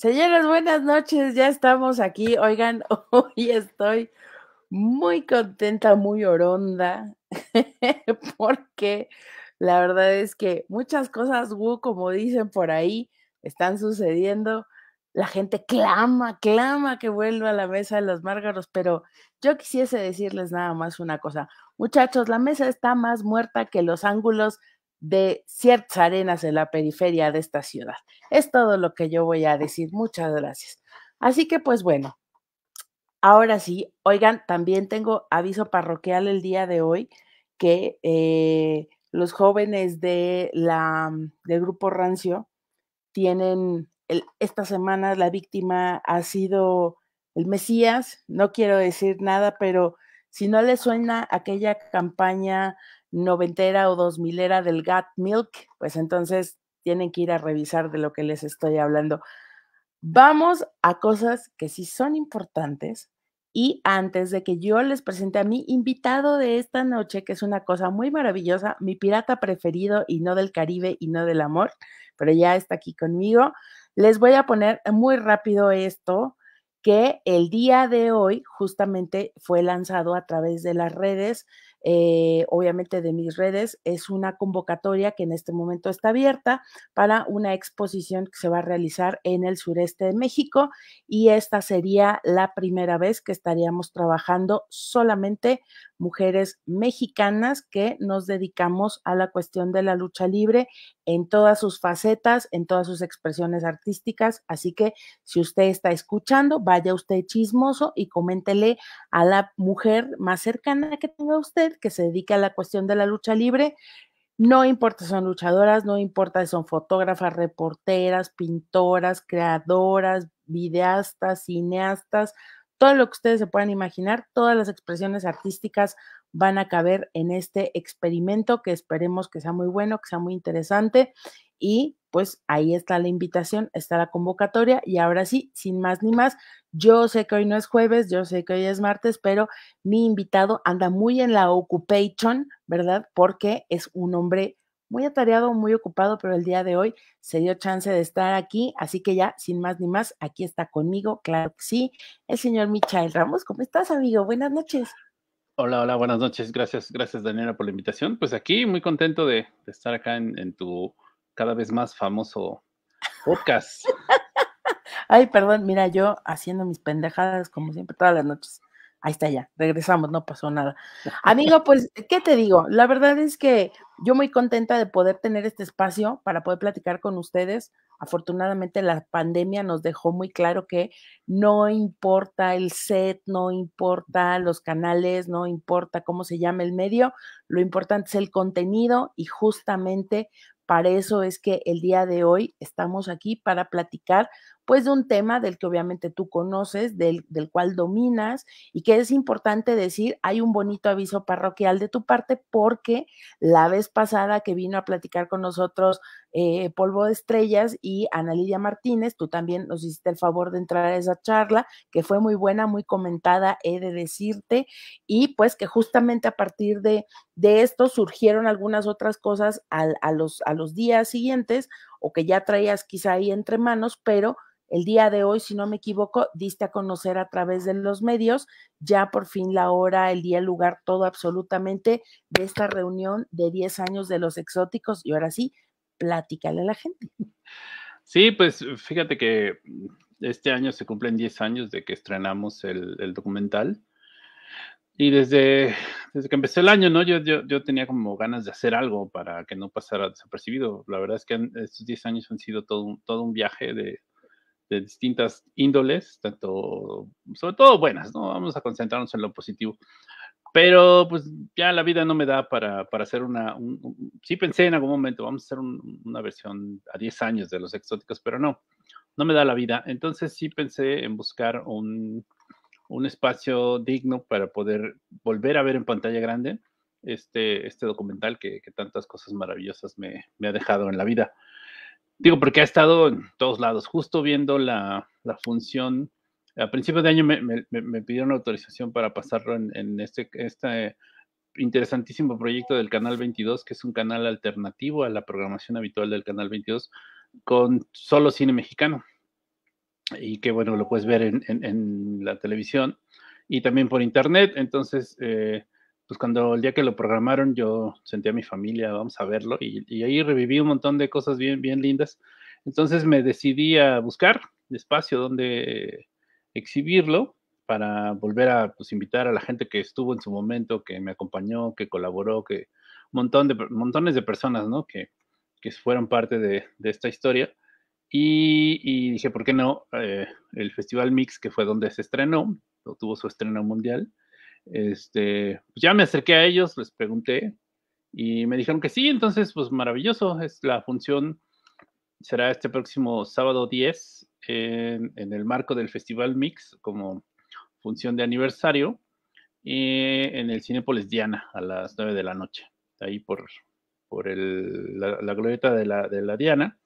Señores, buenas noches, ya estamos aquí. Oigan, hoy estoy muy contenta, muy oronda, porque la verdad es que muchas cosas, como dicen por ahí, están sucediendo. La gente clama, clama que vuelva a la mesa de los márgaros, pero yo quisiese decirles nada más una cosa. Muchachos, la mesa está más muerta que los ángulos de ciertas arenas en la periferia de esta ciudad. Es todo lo que yo voy a ah. decir. Muchas gracias. Así que pues bueno, ahora sí, oigan, también tengo aviso parroquial el día de hoy que eh, los jóvenes de la, mm, del grupo Rancio tienen, esta semana la víctima ha sido el Mesías, no quiero decir nada, pero si no les suena aquella campaña noventera o dos milera del gat Milk, pues entonces tienen que ir a revisar de lo que les estoy hablando. Vamos a cosas que sí son importantes. Y antes de que yo les presente a mi invitado de esta noche, que es una cosa muy maravillosa, mi pirata preferido y no del Caribe y no del amor, pero ya está aquí conmigo, les voy a poner muy rápido esto, que el día de hoy justamente fue lanzado a través de las redes eh, obviamente de mis redes, es una convocatoria que en este momento está abierta para una exposición que se va a realizar en el sureste de México y esta sería la primera vez que estaríamos trabajando solamente mujeres mexicanas que nos dedicamos a la cuestión de la lucha libre en todas sus facetas, en todas sus expresiones artísticas. Así que si usted está escuchando, vaya usted chismoso y coméntele a la mujer más cercana que tenga usted que se dedica a la cuestión de la lucha libre. No importa si son luchadoras, no importa si son fotógrafas, reporteras, pintoras, creadoras, videastas, cineastas, todo lo que ustedes se puedan imaginar, todas las expresiones artísticas van a caber en este experimento que esperemos que sea muy bueno, que sea muy interesante y pues ahí está la invitación, está la convocatoria y ahora sí, sin más ni más, yo sé que hoy no es jueves, yo sé que hoy es martes, pero mi invitado anda muy en la occupation, ¿verdad? Porque es un hombre muy atareado, muy ocupado, pero el día de hoy se dio chance de estar aquí, así que ya, sin más ni más, aquí está conmigo, claro que sí, el señor Michael Ramos. ¿Cómo estás, amigo? Buenas noches. Hola, hola, buenas noches. Gracias, gracias, Daniela, por la invitación. Pues aquí, muy contento de, estar acá en tu cada vez más famoso podcast. Ay, perdón, mira, yo haciendo mis pendejadas como siempre todas las noches. Ahí está ya, regresamos, no pasó nada. Amigo, pues, ¿qué te digo? La verdad es que yo muy contenta de poder tener este espacio para poder platicar con ustedes. Afortunadamente la pandemia nos dejó muy claro que no importa el set, no importa los canales, no importa cómo se llame el medio, lo importante es el contenido y justamente para eso es que el día de hoy estamos aquí para platicar pues de un tema del que obviamente tú conoces, del, cual dominas y que es importante decir, hay un bonito aviso parroquial de tu parte porque la vez pasada que vino a platicar con nosotros eh, Polvo de Estrellas y Ana Lidia Martínez, tú también nos hiciste el favor de entrar a esa charla, que fue muy buena, muy comentada, he de decirte, y pues que justamente a partir de, de esto surgieron algunas otras cosas a, los, a los días siguientes o que ya traías quizá ahí entre manos, pero el día de hoy, si no me equivoco, diste a conocer a través de los medios ya por fin la hora, el día, el lugar, todo absolutamente de esta reunión de 10 años de los exóticos. Y ahora sí, platícale a la gente. Sí, pues fíjate que mm, este año se cumplen 10 años de que estrenamos el, documental. Y desde, que empecé el año, ¿no? Yo, yo, tenía como ganas de hacer algo para que no pasara desapercibido. La verdad es que estos 10 años han sido todo todo un viaje de, de distintas índoles, tanto, sobre todo buenas, ¿no? Vamos a concentrarnos en lo positivo. Pero pues ya la vida no me da para, para hacer una... sí pensé en algún momento, vamos a hacer una versión a 10 años de los exóticos, pero no, no me da la vida. Entonces sí pensé en buscar un, un espacio digno para poder volver a ver en pantalla grande este, este documental que, tantas cosas maravillosas me, me, ha dejado en la vida. Digo, porque ha estado en todos lados. Justo viendo la, función, a principios de año me, me, me pidieron autorización para pasarlo en, este, este, interesantísimo proyecto del Canal 22, que es un canal alternativo a la programación habitual del Canal 22, con solo cine mexicano. Y que bueno, lo puedes ver en, la televisión y también por internet. Entonces, eh, pues cuando el día que lo programaron yo sentí a mi familia, vamos a verlo, y, ahí reviví un montón de cosas bien, bien lindas. Entonces me decidí a buscar espacio donde exhibirlo para volver a pues, invitar a la gente que estuvo en su momento, que me acompañó, que colaboró, que un montón de, montones de personas, ¿no? Que, que fueron parte de, de esta historia. Y, dije, ¿por qué no? Eh, el Festival Mix, que fue donde se estrenó, tuvo su estreno mundial, este, ya me acerqué a ellos, les pregunté y me dijeron que sí, entonces pues maravilloso, es la función será este próximo sábado 10 en, el marco del Festival Mix como función de aniversario y eh, en el Cinepolis Diana a las 9 de la noche, ahí por, por el, la, la, glorieta de la, de la Diana.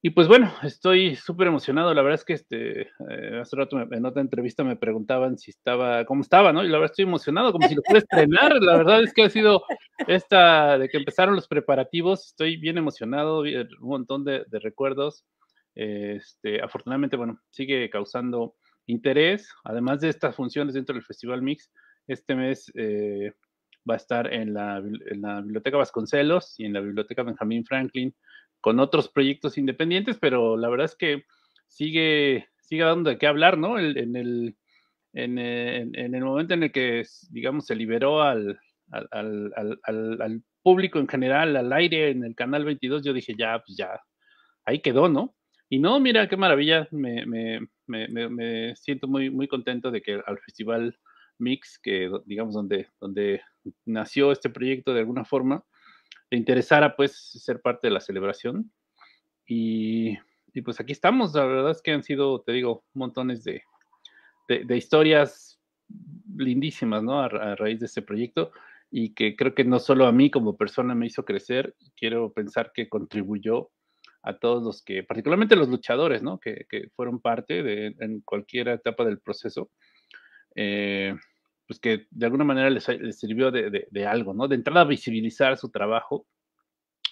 Y pues bueno, estoy súper emocionado. La verdad es que este, eh, hace rato en otra entrevista me preguntaban si estaba, cómo estaba, ¿no? Y la verdad estoy emocionado, como si lo pudiera estrenar. La verdad es que ha sido esta, de que empezaron los preparativos, estoy bien emocionado, un montón de, recuerdos. Este, afortunadamente, bueno, sigue causando interés. Además de estas funciones dentro del Festival Mix, este mes eh, va a estar en la, en la Biblioteca Vasconcelos y en la Biblioteca Benjamín Franklin con otros proyectos independientes, pero la verdad es que sigue, sigue dando de qué hablar, ¿no? El, en, el, en, en, el momento en el que, digamos, se liberó al, al, público en general, al aire, en el canal 22, yo dije, ya, pues ya, ahí quedó, ¿no? Y no, mira, qué maravilla, me, me, me, me siento muy, muy contento de que al festival Mix, que digamos donde, donde nació este proyecto de alguna forma, le interesara pues ser parte de la celebración. Y, y, pues aquí estamos, la verdad es que han sido, te digo, montones de, de, historias lindísimas, ¿no? A, raíz de este proyecto y que creo que no solo a mí como persona me hizo crecer, quiero pensar que contribuyó a todos los que, particularmente los luchadores, ¿no? Que, que fueron parte de en cualquier etapa del proceso. Eh, pues que de alguna manera les, eh, sirvió de, algo, ¿no? De entrada a visibilizar su trabajo,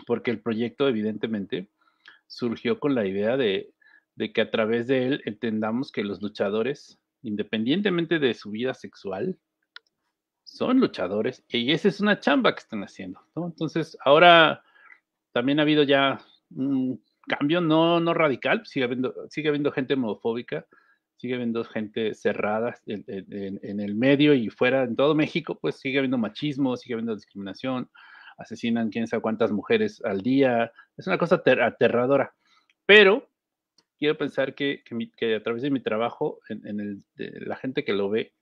porque el proyecto evidentemente surgió con la idea de, que a través de él entendamos que los luchadores, independientemente de su vida sexual, son luchadores y esa es una chamba que están haciendo, Entonces, ahora también ha habido ya un cambio, no, no radical, sigue habiendo gente homofóbica, sigue habiendo gente cerrada en, el medio y fuera, en todo México, pues sigue habiendo machismo, sigue habiendo discriminación, asesinan quién sabe cuántas mujeres al día, es una cosa aterradora. Pero quiero pensar que, a través de mi trabajo, la gente que lo ve,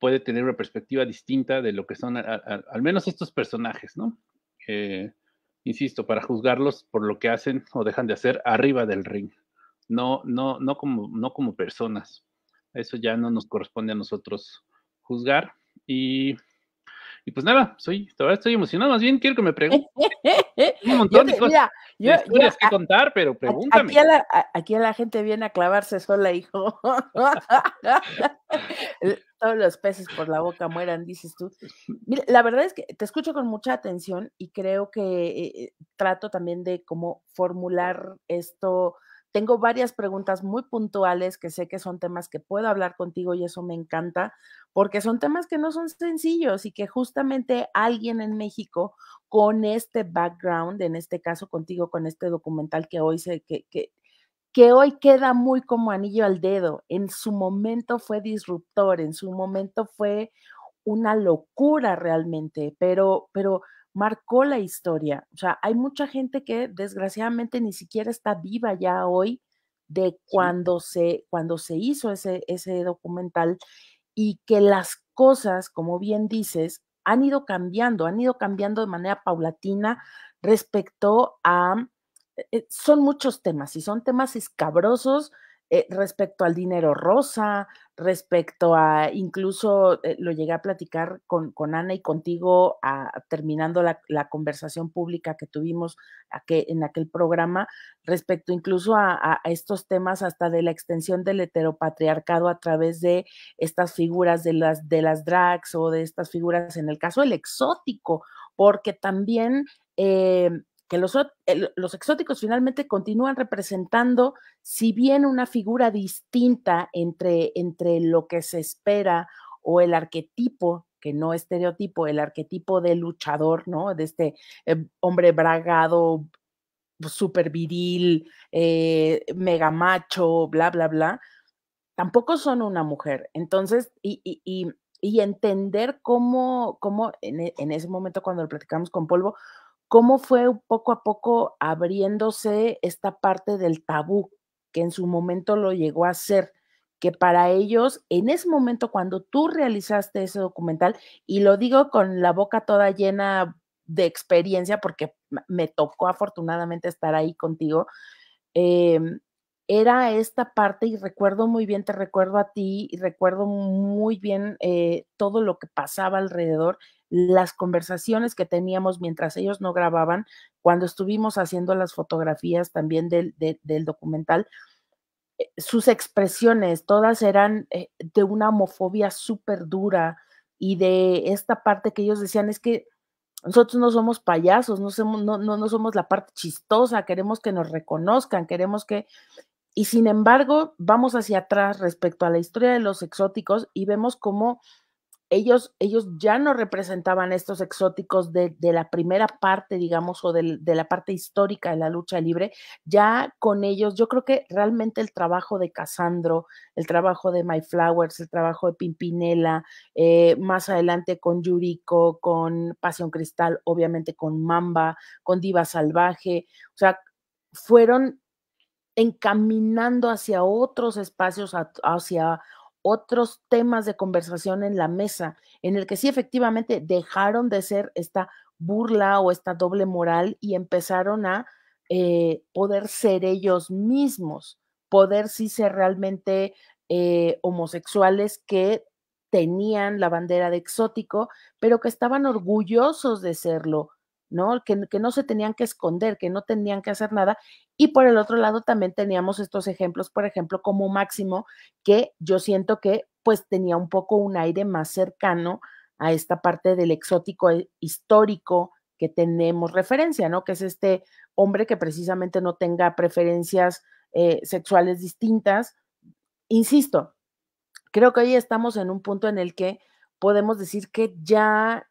puede tener una perspectiva distinta de lo que son al menos estos personajes, ¿no? Eh, insisto, para juzgarlos por lo que hacen o dejan de hacer arriba del ring no, no, no, como, no como personas. Eso ya no nos corresponde a nosotros juzgar. Y, y pues nada, soy, todavía estoy emocionado. Más bien quiero que me pregunten un montón de cosas. Yo, yo, que contar, pero pregúntame. Aquí a, la, aquí a la gente viene a clavarse sola, hijo. Eh, todos los peces por la boca mueran, dices tú. la verdad es que te escucho con mucha atención y creo que eh, eh, trato también de cómo formular esto tengo varias preguntas muy puntuales que sé que son temas que puedo hablar contigo y eso me encanta, porque son temas que no son sencillos y que justamente alguien en México con este background, en este caso contigo, con este documental que hoy se, que, que, que hoy queda muy como anillo al dedo, en su momento fue disruptor, en su momento fue una locura realmente, pero, pero marcó la historia. O sea, hay mucha gente que desgraciadamente ni siquiera está viva ya hoy de cuando, se, cuando se hizo ese, ese documental y que las cosas, como bien dices, han ido cambiando, han ido cambiando de manera paulatina respecto a, eh, eh, son muchos temas y son temas escabrosos eh, respecto al dinero rosa, respecto a, incluso eh, lo llegué a platicar con, Ana y contigo a, terminando la, conversación pública que tuvimos en aquel programa, respecto incluso a, estos temas hasta de la extensión del heteropatriarcado a través de estas figuras de las, de las drags o de estas figuras, en el caso del exótico, porque también... Eh, que los, exóticos finalmente continúan representando, si bien una figura distinta entre, entre lo que se espera o el arquetipo que no es estereotipo, el arquetipo de luchador, ¿no? De este eh, hombre bragado, super viril, eh, mega macho, bla, bla, bla, tampoco son una mujer. Entonces, y, entender cómo, en, en, ese momento cuando lo platicamos con Polvo, cómo fue poco a poco abriéndose esta parte del tabú que en su momento lo llegó a ser, que para ellos, en ese momento cuando tú realizaste ese documental, y lo digo con la boca toda llena de experiencia porque me tocó afortunadamente estar ahí contigo, eh, era esta parte y recuerdo muy bien, te recuerdo a ti y recuerdo muy bien eh, todo lo que pasaba alrededor, las conversaciones que teníamos mientras ellos no grababan, cuando estuvimos haciendo las fotografías también del, documental, eh, sus expresiones, todas eran eh, de una homofobia súper dura y de esta parte que ellos decían es que nosotros no somos payasos, no no, no somos la parte chistosa, queremos que nos reconozcan, queremos que... Y sin embargo, vamos hacia atrás respecto a la historia de los exóticos y vemos cómo ellos, ellos ya no representaban estos exóticos de, la primera parte, digamos, o de, la parte histórica de la lucha libre. Ya con ellos, yo creo que realmente el trabajo de Casandro, el trabajo de My Flowers, el trabajo de Pimpinela, eh, más adelante con Yuriko, con Pasión Cristal, obviamente con Mamba, con Diva Salvaje, o sea, fueron encaminando hacia otros espacios, hacia otros temas de conversación en la mesa, en el que sí efectivamente dejaron de ser esta burla o esta doble moral y empezaron a eh, poder ser ellos mismos, poder sí ser realmente eh, homosexuales que tenían la bandera de exótico, pero que estaban orgullosos de serlo, que, no se tenían que esconder, que no tenían que hacer nada. Y por el otro lado también teníamos estos ejemplos, por ejemplo, como Máximo, que yo siento que pues tenía un poco un aire más cercano a esta parte del exótico e histórico que tenemos referencia, ¿no? Que es este hombre que precisamente no tenga preferencias eh, sexuales distintas. Insisto, creo que hoy estamos en un punto en el que podemos decir que ya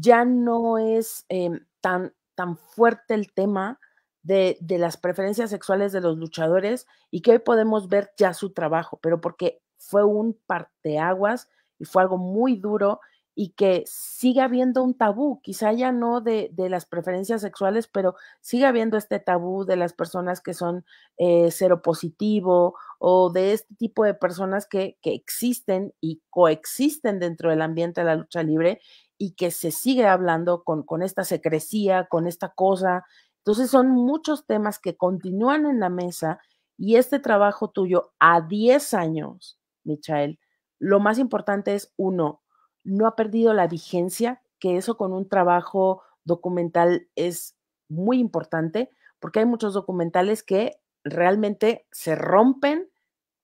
ya no es em, tan, tan fuerte el tema de, las preferencias sexuales de los luchadores y que hoy podemos ver ya su trabajo, pero porque fue un parteaguas y fue algo muy duro y que sigue habiendo un tabú, quizá ya no de, las preferencias sexuales, pero sigue habiendo este tabú de las personas que son eh, cero positivo o de este tipo de personas que, que existen y coexisten dentro del ambiente de la lucha libre y que se sigue hablando con, esta secrecía, con esta cosa. Entonces son muchos temas que continúan en la mesa y este trabajo tuyo a 10 años, Michael, lo más importante es, uno, no ha perdido la vigencia, que eso con un trabajo documental es muy importante, porque hay muchos documentales que realmente se rompen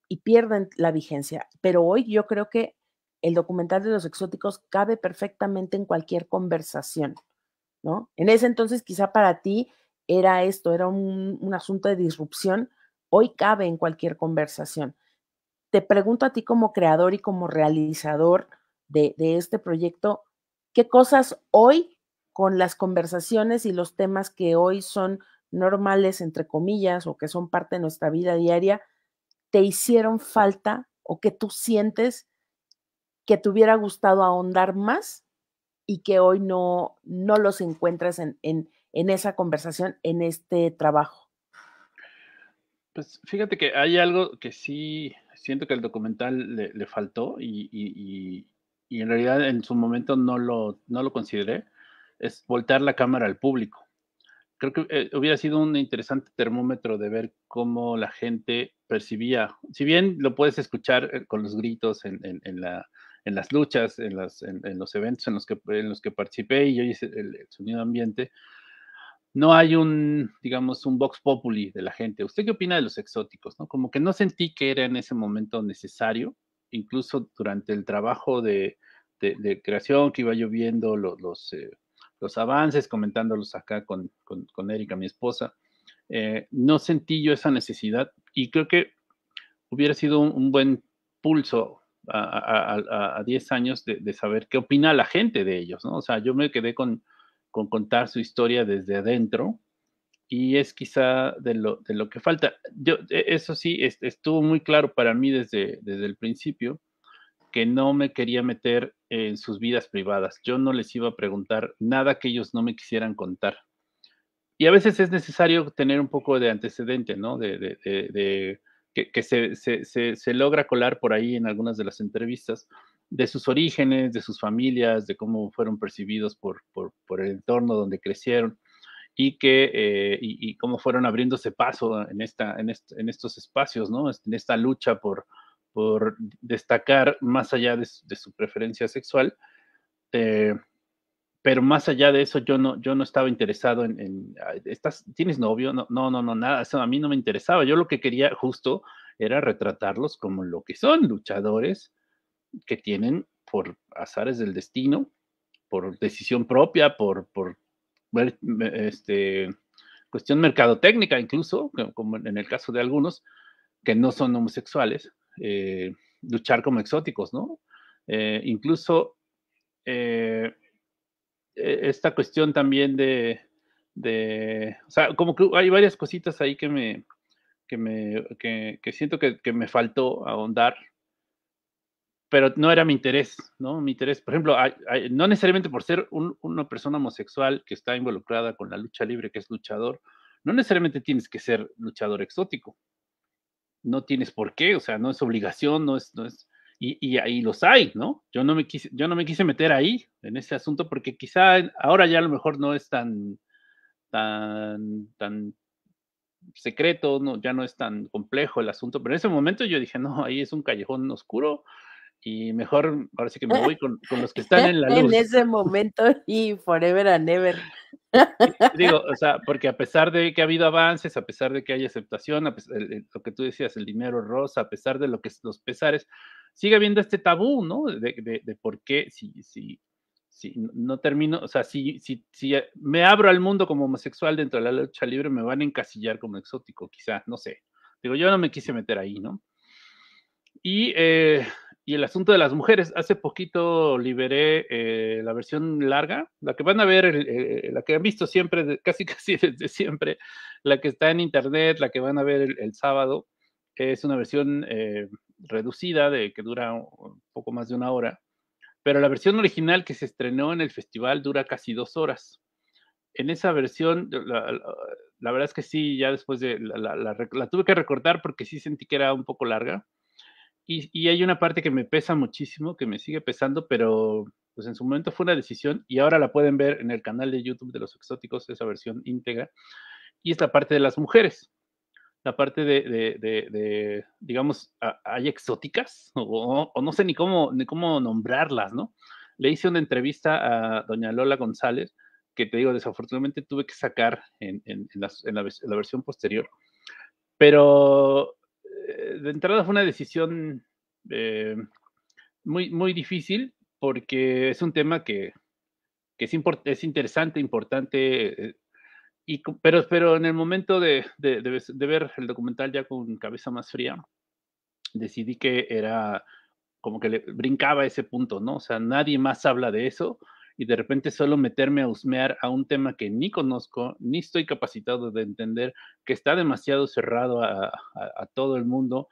y pierden la vigencia. Pero hoy yo creo que el documental de los exóticos cabe perfectamente en cualquier conversación, ¿no? En ese entonces quizá para ti era esto, era un, asunto de disrupción, hoy cabe en cualquier conversación. Te pregunto a ti como creador y como realizador de, de este proyecto, ¿qué cosas hoy con las conversaciones y los temas que hoy son normales, entre comillas, o que son parte de nuestra vida diaria, te hicieron falta o que tú sientes que te hubiera gustado ahondar más y que hoy no, no los encuentras en, esa conversación, en este trabajo? Pues fíjate que hay algo que sí siento que el documental le, faltó y, y, y, en realidad en su momento no lo, lo consideré, es voltear la cámara al público. Creo que eh, hubiera sido un interesante termómetro de ver cómo la gente percibía, si bien lo puedes escuchar eh, con los gritos en, en la, en las luchas, en, las, en, los eventos en los que, en los que participé y yo hice el, sonido ambiente, no hay un, digamos, un vox populi de la gente. ¿Usted qué opina de los exóticos? No? Como que no sentí que era en ese momento necesario, incluso durante el trabajo de, de, creación que iba yo viendo los, los, eh, los avances, comentándolos acá con, con, con Erika, mi esposa. Eh, no sentí yo esa necesidad y creo que hubiera sido un buen pulso a, 10 años de, saber qué opina la gente de ellos, ¿no? O sea, yo me quedé con, contar su historia desde adentro y es quizá de lo, que falta. Yo, e, eso sí, estuvo muy claro para mí desde, el principio que no me quería meter en sus vidas privadas. Yo no les iba a preguntar nada que ellos no me quisieran contar. Y a veces es necesario tener un poco de antecedente, ¿no? de, que, se, logra colar por ahí en algunas de las entrevistas, de sus orígenes, de sus familias, de cómo fueron percibidos por, por, el entorno donde crecieron y, que, eh, y, cómo fueron abriéndose paso en, esta, en, estos espacios, ¿no? en esta lucha por, por destacar más allá de, su preferencia sexual. Eh, pero más allá de eso, yo no, yo no estaba interesado en, en ¿tienes novio? No, no, no, nada, eso a mí no me interesaba. Yo lo que quería justo era retratarlos como lo que son, luchadores que tienen por azares del destino, por decisión propia, por, por este, cuestión mercadotécnica incluso, como en el caso de algunos, que no son homosexuales, eh, luchar como exóticos, ¿no? Eh, incluso... Eh, e, esta cuestión también de, o sea, como que hay varias cositas ahí que me, que me, que, siento que, me faltó ahondar, pero no era mi interés, ¿no? Mi interés, por ejemplo, no necesariamente por ser una persona homosexual que está involucrada con la lucha libre, que es luchador, no necesariamente tienes que ser luchador exótico. No tienes por qué, o sea, no es obligación, no es, no es, y, ahí los hay, ¿no? Yo no, me quise, yo no me quise meter ahí, en ese asunto, porque quizá ahora ya a lo mejor no es tan, tan, tan secreto, no, ya no es tan complejo el asunto, pero en ese momento yo dije, no, ahí es un callejón oscuro y mejor, ahora que me voy con, los que están en la luz. en ese momento y forever and ever. Digo, o sea, porque a pesar de que ha habido avances, a pesar de que hay aceptación, lo que tú decías, el dinero rosa, a pesar de lo que los pesares, sigue habiendo este tabú, ¿no? De, por qué, si, si, si no termino, o sea, si, si, si eh, me abro al mundo como homosexual dentro de la lucha libre, me van a encasillar como exótico, quizás, no sé. Digo, yo no me quise meter ahí, ¿no? Y, eh, el asunto de las mujeres, hace poquito liberé eh, la versión larga, la que van a ver, la que han visto siempre, casi casi desde siempre, la que está en internet, la que van a ver el, el sábado, es una versión reducida, de que dura un poco más de una hora, pero la versión original que se estrenó en el festival dura casi dos horas. En esa versión, la, verdad es que sí, ya después de la, tuve que recortar porque sí sentí que era un poco larga. Y, hay una parte que me pesa muchísimo, que me sigue pesando, pero pues en su momento fue una decisión y ahora la pueden ver en el canal de YouTube de los exóticos, esa versión íntegra, y es la parte de las mujeres la parte de, digamos, hay exóticas, o, no sé ni cómo, cómo nombrarlas, ¿no? Le hice una entrevista a doña Lola González, que te digo, desafortunadamente tuve que sacar en, la, versión posterior, pero eh, de entrada fue una decisión eh, muy, muy difícil porque es un tema que, es, es interesante, importante, eh, pero, pero en el momento de, ver el documental ya con cabeza más fría, decidí que era como que le brincaba ese punto, ¿no? O sea, nadie más habla de eso y de repente solo meterme a husmear a un tema que ni conozco, ni estoy capacitado de entender, que está demasiado cerrado a, todo el mundo,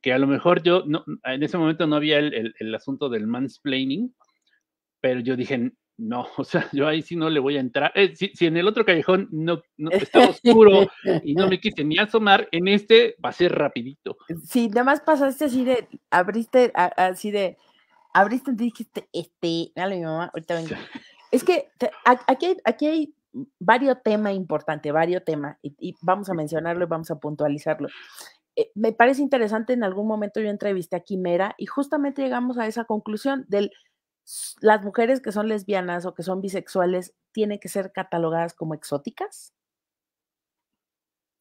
que a lo mejor yo, no, en ese momento no había el, el asunto del mansplaining, pero yo dije, no, o sea, yo ahí sí no le voy a entrar. Eh, si, en el otro callejón no, está oscuro y no me quise ni asomar, en este va a ser rapidito. Sí, nada más pasaste así de, abriste, así de, abriste y dijiste, este, dale mi mamá, ahorita vengo. Es que aquí, hay, aquí hay varios temas importantes, varios temas, y, vamos a mencionarlo y vamos a puntualizarlo. Eh, me parece interesante, en algún momento yo entrevisté a Quimera y justamente llegamos a esa conclusión del las mujeres que son lesbianas o que son bisexuales tienen que ser catalogadas como exóticas.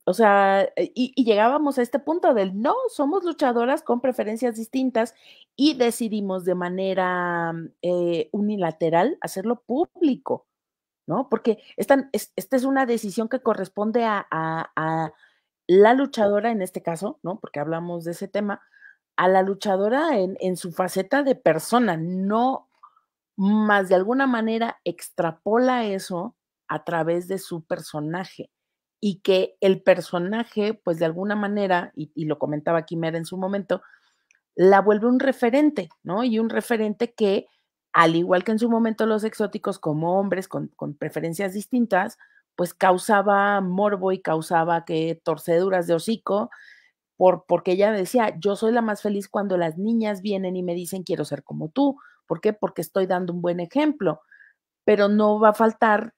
O sea, eh, y, llegábamos a este punto del no, somos luchadoras con preferencias distintas y decidimos de manera eh, unilateral hacerlo público, ¿no? Porque esta, es, una decisión que corresponde a, la luchadora en este caso, ¿no? Porque hablamos de ese tema, a la luchadora en, en su faceta de persona, no más de alguna manera extrapola eso a través de su personaje y que el personaje, pues de alguna manera, y, lo comentaba Kimera en su momento, la vuelve un referente, ¿no? Y un referente que, al igual que en su momento los exóticos como hombres con, con preferencias distintas, pues causaba morbo y causaba que torceduras de hocico, por, porque ella decía, yo soy la más feliz cuando las niñas vienen y me dicen quiero ser como tú, ¿Por qué? Porque estoy dando un buen ejemplo, pero no va a faltar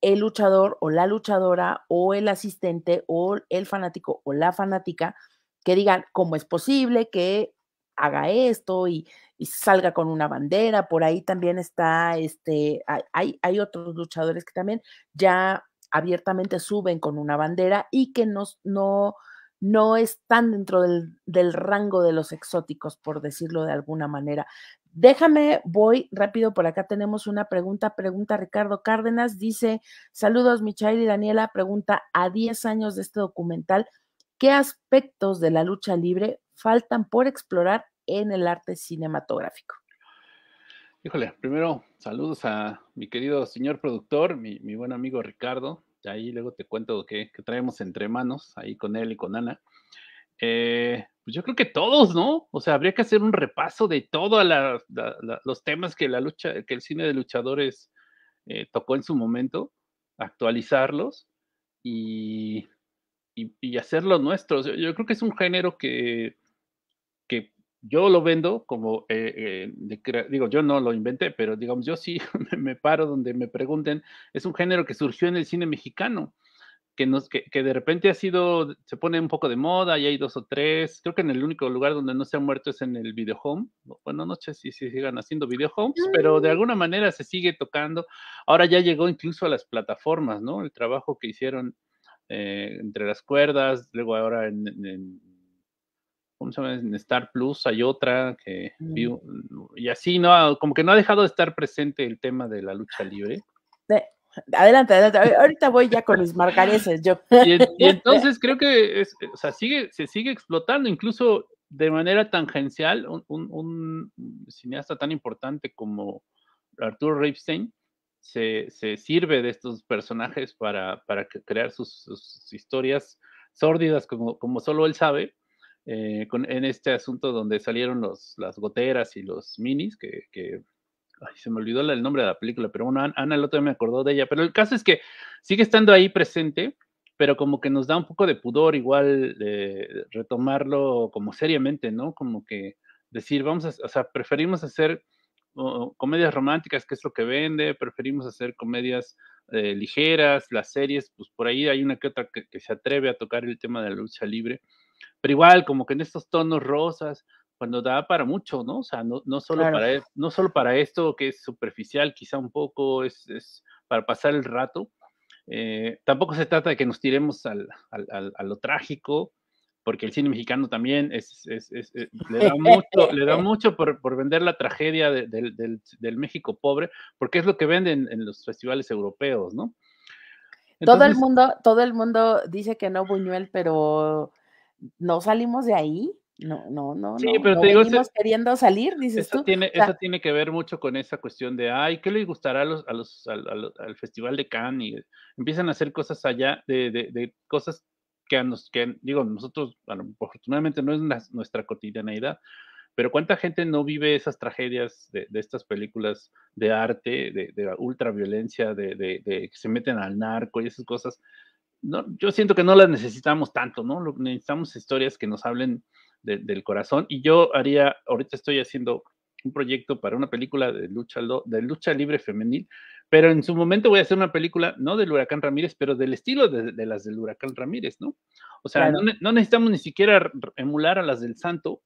el luchador o la luchadora o el asistente o el fanático o la fanática que digan cómo es posible que haga esto y, salga con una bandera. Por ahí también está, este, hay, hay otros luchadores que también ya abiertamente suben con una bandera y que no, no no están dentro del, rango de los exóticos, por decirlo de alguna manera. Déjame, voy rápido, por acá tenemos una pregunta, pregunta Ricardo Cárdenas, dice, saludos Michael y Daniela, pregunta, a 10 años de este documental, ¿qué aspectos de la lucha libre faltan por explorar en el arte cinematográfico? Híjole, primero saludos a mi querido señor productor, mi, mi buen amigo Ricardo, ahí luego te cuento que traemos entre manos, ahí con él y con Ana. Eh, pues yo creo que todos, ¿no? O sea, habría que hacer un repaso de todos los temas que la lucha, que el cine de luchadores eh, tocó en su momento, actualizarlos y, y, hacerlos nuestros. Yo, creo que es un género que, que yo lo vendo como, eh, eh, digo, yo no lo inventé, pero digamos, yo sí me paro donde me pregunten, es un género que surgió en el cine mexicano, que, nos, de repente ha sido, se pone un poco de moda y hay dos o tres, creo que en el único lugar donde no se ha muerto es en el video home, bueno, no sé si, sigan haciendo video homes, pero de mm. alguna manera se sigue tocando, ahora ya llegó incluso a las plataformas, ¿no? El trabajo que hicieron eh, entre las cuerdas, luego ahora en ¿cómo se llama? En Star Plus hay otra que mm. y así no, como que no ha dejado de estar presente el tema de la lucha libre. adelante, adelante. Ahorita voy ya con mis marcareses yo. Y, entonces creo que o sea, sigue, se sigue explotando, incluso de manera tangencial, un, cineasta tan importante como Arturo Ripstein se, sirve de estos personajes para, crear sus, historias sórdidas como, como solo él sabe eh, en este asunto donde salieron los, las goteras y los minis, que, se me olvidó el nombre de la película, pero bueno, Ana el otro me acordó de ella, pero el caso es que sigue estando ahí presente, pero como que nos da un poco de pudor igual de retomarlo como seriamente, ¿no? Como que decir, vamos a, o sea, preferimos hacer comedias románticas, que es lo que vende, preferimos hacer comedias eh, ligeras, las series, pues por ahí hay una que otra que se atreve a tocar el tema de la lucha libre, pero igual, como que en estos tonos rosas, cuando da para mucho, ¿no? O sea, no, no solo, para, e, no solo para esto que es superficial, quizá un poco, es, es para pasar el rato. Eh, tampoco se trata de que nos tiremos al, al, al, a lo trágico, porque el cine mexicano también es, es, le da mucho, le da mucho por, por vender la tragedia del del, del, México pobre, porque es lo que venden en los festivales europeos, ¿no? todo, el mundo, todo el mundo dice que no Buñuel, pero no salimos de ahí. No, no, no. Sí, pero te digo, queriendo salir, dices tú. Tiene, eso tiene que ver mucho con esa cuestión de, ay, ¿qué le gustará a los, a los, al, Festival de Cannes? Y empiezan a hacer cosas allá, de, de, de cosas que, a nos, que, digo, nosotros, bueno, afortunadamente no es nuestra cotidianeidad, pero ¿cuánta gente no vive esas tragedias de, de estas películas de arte, de, ultraviolencia, de, que se meten al narco y esas cosas? no, yo siento que no las necesitamos tanto, ¿no? necesitamos historias que nos hablen del corazón. Y yo haría, ahorita estoy haciendo un proyecto para una película de lucha, de lucha libre femenil, pero en su momento voy a hacer una película, no del Huracán Ramírez, pero del estilo de, las del Huracán Ramírez, ¿no? O sea, no, necesitamos ni siquiera emular a las del Santo,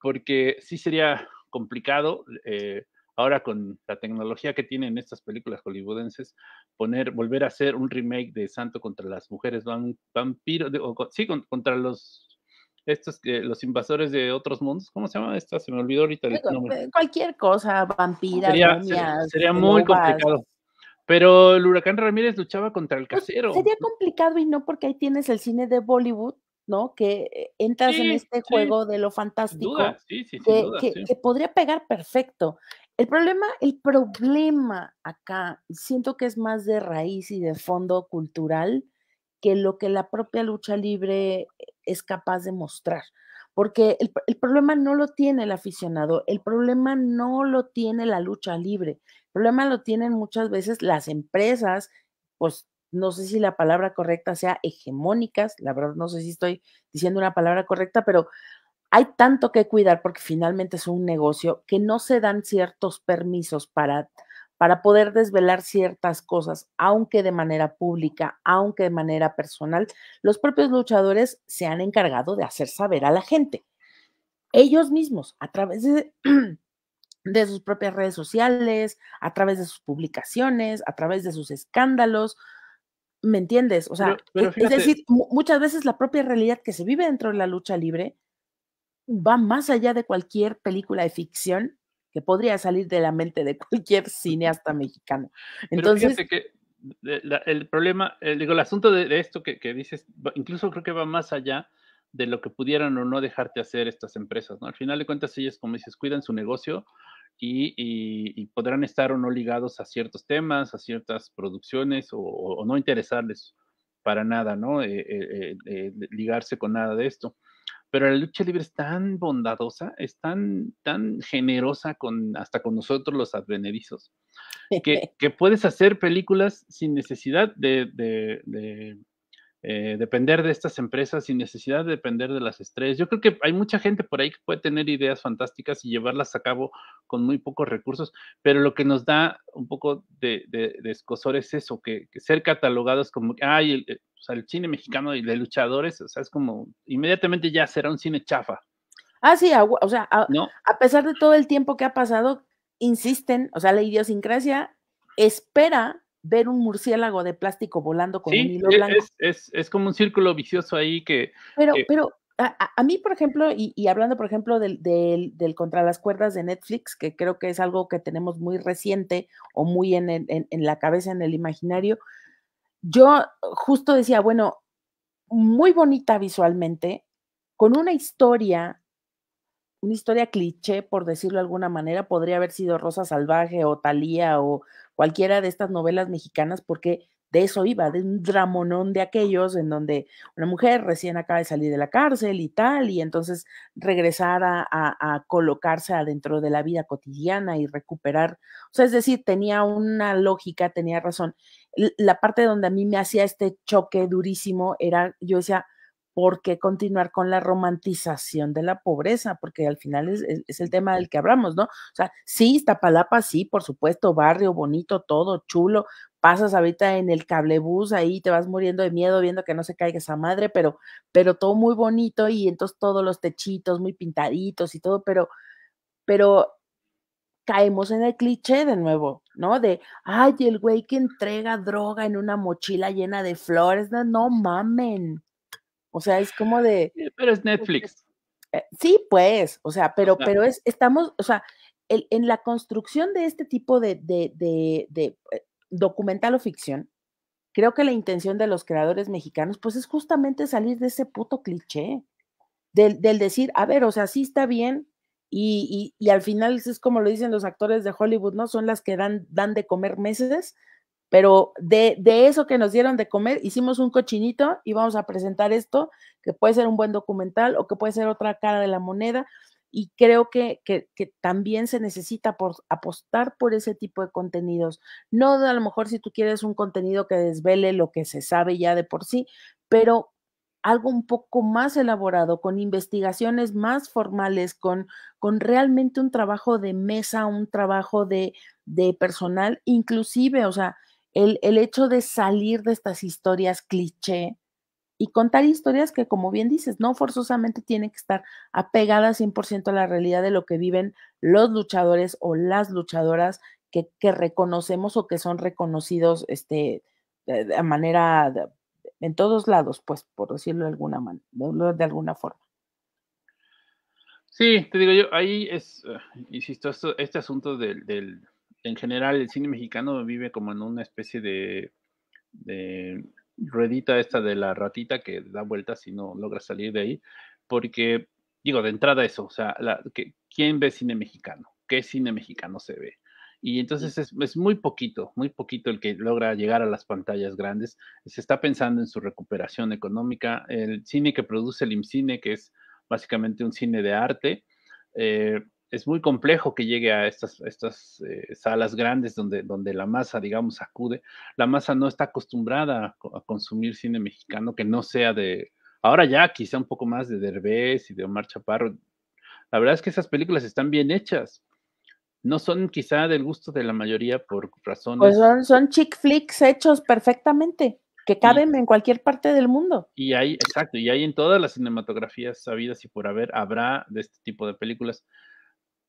porque sí sería complicado. Eh, ahora con la tecnología que tienen estas películas hollywoodenses, poner, volver a hacer un remake de Santo contra las mujeres vampiros, sí, contra los estos que los invasores de otros mundos, ¿cómo se llama esta? Se me olvidó ahorita el nombre. Eh, cualquier cosa, vampira, sería, muy complicado. Pero el huracán Ramírez luchaba contra el pues, casero. sería complicado y no porque ahí tienes el cine de Bollywood, ¿no? Que eh, entras en este juego de lo fantástico. que, podría pegar perfecto. El problema, el problema acá, siento que es más de raíz y de fondo cultural que lo que la propia lucha libre es capaz de mostrar. Porque el, el, problema no lo tiene el aficionado, el problema no lo tiene la lucha libre, el problema lo tienen muchas veces las empresas, pues no sé si la palabra correcta sea hegemónicas, la verdad no sé si estoy diciendo una palabra correcta, pero hay tanto que cuidar porque finalmente es un negocio que no se dan ciertos permisos para, para poder desvelar ciertas cosas, aunque de manera pública, aunque de manera personal, los propios luchadores se han encargado de hacer saber a la gente. Ellos mismos, a través de, sus propias redes sociales, a través de sus publicaciones, a través de sus escándalos, ¿me entiendes? O sea, es decir, muchas veces la propia realidad que se vive dentro de la lucha libre va más allá de cualquier película de ficción que podría salir de la mente de cualquier cineasta mexicano. Entonces, que eh, el problema, eh, digo, el asunto de, esto que, dices, incluso creo que va más allá de lo que pudieran o no dejarte hacer estas empresas, ¿no? Al final de cuentas, ellas, como dices, cuidan su negocio y, podrán estar o no ligados a ciertos temas, a ciertas producciones o, no interesarles para nada, ¿no? Eh, ligarse con nada de esto pero la lucha libre es tan bondadosa, es tan, tan generosa con, hasta con nosotros los advenedizos, que, que puedes hacer películas sin necesidad de, eh, depender de estas empresas sin necesidad de depender de las estrellas. Yo creo que hay mucha gente por ahí que puede tener ideas fantásticas y llevarlas a cabo con muy pocos recursos, pero lo que nos da un poco de, de, escosor es eso, que, ser catalogados como, ay, el, cine mexicano y de luchadores, o sea, es como, inmediatamente ya será un cine chafa. Ah, sí, o sea, a pesar de todo el tiempo que ha pasado, insisten, o sea, la idiosincrasia espera ver un murciélago de plástico volando con un hilo e, blanco. Es, es, como un círculo vicioso ahí que... Pero, pero a, mí, por ejemplo, y, hablando, por ejemplo, del, Contra las Cuerdas de Netflix, que creo que es algo que tenemos muy reciente o muy en, en la cabeza, en el imaginario, yo justo decía, bueno, muy bonita visualmente, con una historia una historia cliché, por decirlo de alguna manera, podría haber sido Rosa Salvaje o Talía o cualquiera de estas novelas mexicanas, porque de eso iba, de un dramonón de aquellos en donde una mujer recién acaba de salir de la cárcel y tal, y entonces regresar a, a colocarse adentro de la vida cotidiana y recuperar, o sea, es decir, tenía una lógica, tenía razón. La parte donde a mí me hacía este choque durísimo era, yo decía, ¿por qué continuar con la romantización de la pobreza? Porque al final es, el tema del que hablamos, ¿no? O sea, sí, Iztapalapa, sí, por supuesto, barrio bonito, todo chulo. Pasas ahorita en el cablebús, ahí te vas muriendo de miedo viendo que no se caiga esa madre, pero, pero todo muy bonito y entonces todos los techitos muy pintaditos y todo, pero, pero caemos en el cliché de nuevo, ¿no? De, ay, el güey que entrega droga en una mochila llena de flores, no mamen o sea, es como de... Pero es Netflix. Eh, sí, pues, o sea, pero, pero es, estamos, o sea, en la construcción de este tipo de, eh, documental o ficción, creo que la intención de los creadores mexicanos, pues es justamente salir de ese puto cliché, del, decir, a ver, o sea, sí está bien, y, al final es como lo dicen los actores de Hollywood, ¿no? Son las que dan, dan de comer meses pero de, eso que nos dieron de comer, hicimos un cochinito y vamos a presentar esto, que puede ser un buen documental o que puede ser otra cara de la moneda. Y creo que, también se necesita apostar por ese tipo de contenidos. No a lo mejor si tú quieres un contenido que desvele lo que se sabe ya de por sí, pero algo un poco más elaborado, con investigaciones más formales, con, con realmente un trabajo de mesa, un trabajo de personal, inclusive, o sea, el, hecho de salir de estas historias cliché y contar historias que, como bien dices, no forzosamente tienen que estar apegadas 100% a la realidad de lo que viven los luchadores o las luchadoras que, reconocemos o que son reconocidos este, de, manera en todos lados, pues, por decirlo de alguna, de, alguna forma. Sí, te digo yo, ahí es, eh, insisto, esto, este asunto del, en general el cine mexicano vive como en una especie de, ruedita esta de la ratita que da vueltas y no logra salir de ahí, porque digo, de entrada eso, o sea, ¿quién ve cine mexicano? ¿Qué cine mexicano se ve? Y entonces es, es, muy poquito, muy poquito el que logra llegar a las pantallas grandes. Se está pensando en su recuperación económica. El cine que produce el IMCINE, que es básicamente un cine de arte, eh, es muy complejo que llegue a estas, estas eh, salas grandes donde, donde la masa, digamos, acude. La masa no está acostumbrada a, consumir cine mexicano que no sea de, ahora ya quizá un poco más de Derbez y de Omar Chaparro. La verdad es que esas películas están bien hechas. No son quizá del gusto de la mayoría por razones. Pues son, son chick flicks hechos perfectamente que caben en cualquier parte del mundo. Y hay, exacto, y hay en todas las cinematografías sabidas y por haber, habrá de este tipo de películas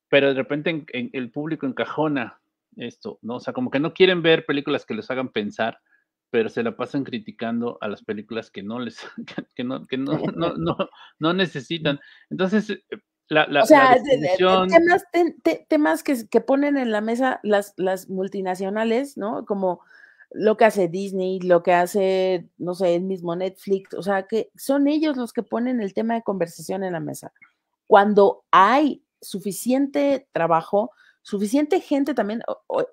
pero de repente el público encajona esto, ¿no? O sea, como que no quieren ver películas que les hagan pensar, pero se la pasan criticando a las películas que no les, que no, que no, necesitan. Entonces, eh, la, la, o sea, temas, temas que, ponen en la mesa las, las multinacionales, ¿no? Como lo que hace Disney, lo que hace, no sé, el mismo Netflix, o sea, que son ellos los que ponen el tema de conversación en la mesa. Cuando hay suficiente trabajo, suficiente gente también.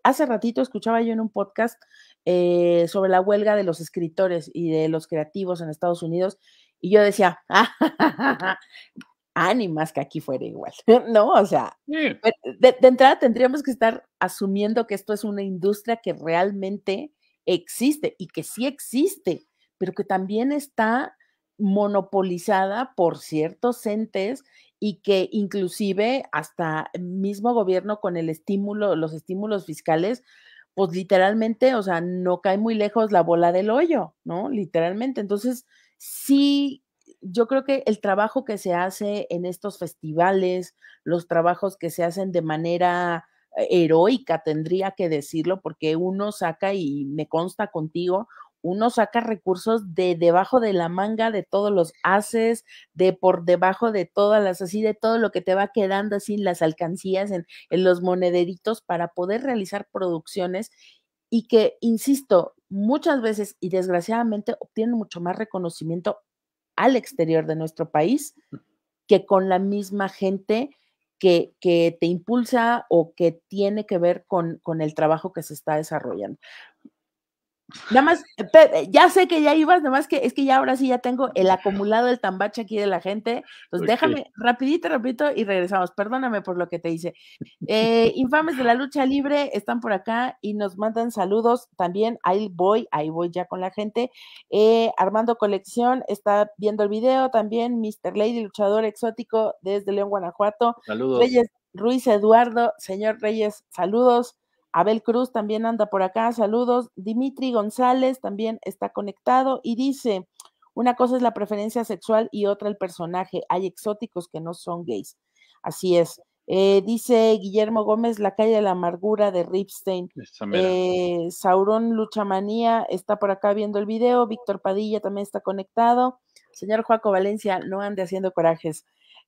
Hace ratito escuchaba yo en un podcast eh, sobre la huelga de los escritores y de los creativos en Estados Unidos y yo decía, ah, ánimas que aquí fuera igual, ¿no? O sea, pues, de, entrada tendríamos que estar asumiendo que esto es una industria que realmente existe y que sí existe, pero que también está monopolizada por ciertos entes y que inclusive hasta mismo gobierno con el estímulo, los estímulos fiscales, pues literalmente, o sea, no cae muy lejos la bola del hoyo, ¿no? Literalmente. Entonces, sí, yo creo que el trabajo que se hace en estos festivales, los trabajos que se hacen de manera eh, heroica, tendría que decirlo, porque uno saca y me consta contigo, uno saca recursos de debajo de la manga, de todos los haces, de por debajo de todas las, así de todo lo que te va quedando así en las alcancías, en, los monederitos para poder realizar producciones y que, insisto, muchas veces y desgraciadamente obtienen mucho más reconocimiento al exterior de nuestro país mm. que con la misma gente que, te impulsa o que tiene que ver con el trabajo que se está desarrollando. Nada más, eh, ya sé que ya ibas, nada más que es que ya ahora sí ya tengo el acumulado del tambache aquí de la gente. Pues déjame rapidito, rapidito y regresamos. Perdóname por lo que te hice. Eh, infames de la lucha libre están por acá y nos mandan saludos también. Ahí voy, ahí voy ya con la gente. Eh, Armando Colección está viendo el video también. Mr. Lady, luchador exótico desde León, Guanajuato. Saludos. Ruiz Eduardo, señor Reyes, saludos. Abel Cruz también anda por acá, saludos. Dimitri González también está conectado y dice, una cosa es la preferencia sexual y otra el personaje. Hay exóticos que no son gays. Así es. Eh, dice Guillermo Gómez, La calle de la amargura de Ripstein. Eh, Saurón Luchamanía está por acá viendo el video. Víctor Padilla también está conectado. Señor Joaco Valencia, no ande haciendo corajes.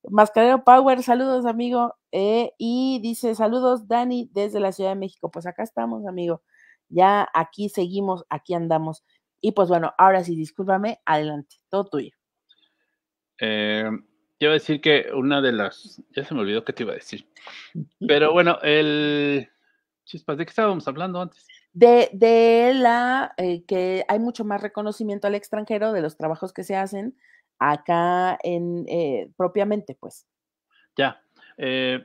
Mascarero Power, saludos, amigo. Eh, y dice, saludos, Dani, desde la Ciudad de México. Pues acá estamos, amigo. Ya aquí seguimos, aquí andamos. Y pues bueno, ahora sí, discúlpame, adelante, todo tuyo. Eh, iba a decir que una de las, ya se me olvidó qué te iba a decir, pero bueno, el, chispas, ¿de qué estábamos hablando antes? De, de la, eh, que hay mucho más reconocimiento al extranjero de los trabajos que se hacen, acá en, eh, propiamente, pues. Ya. Eh,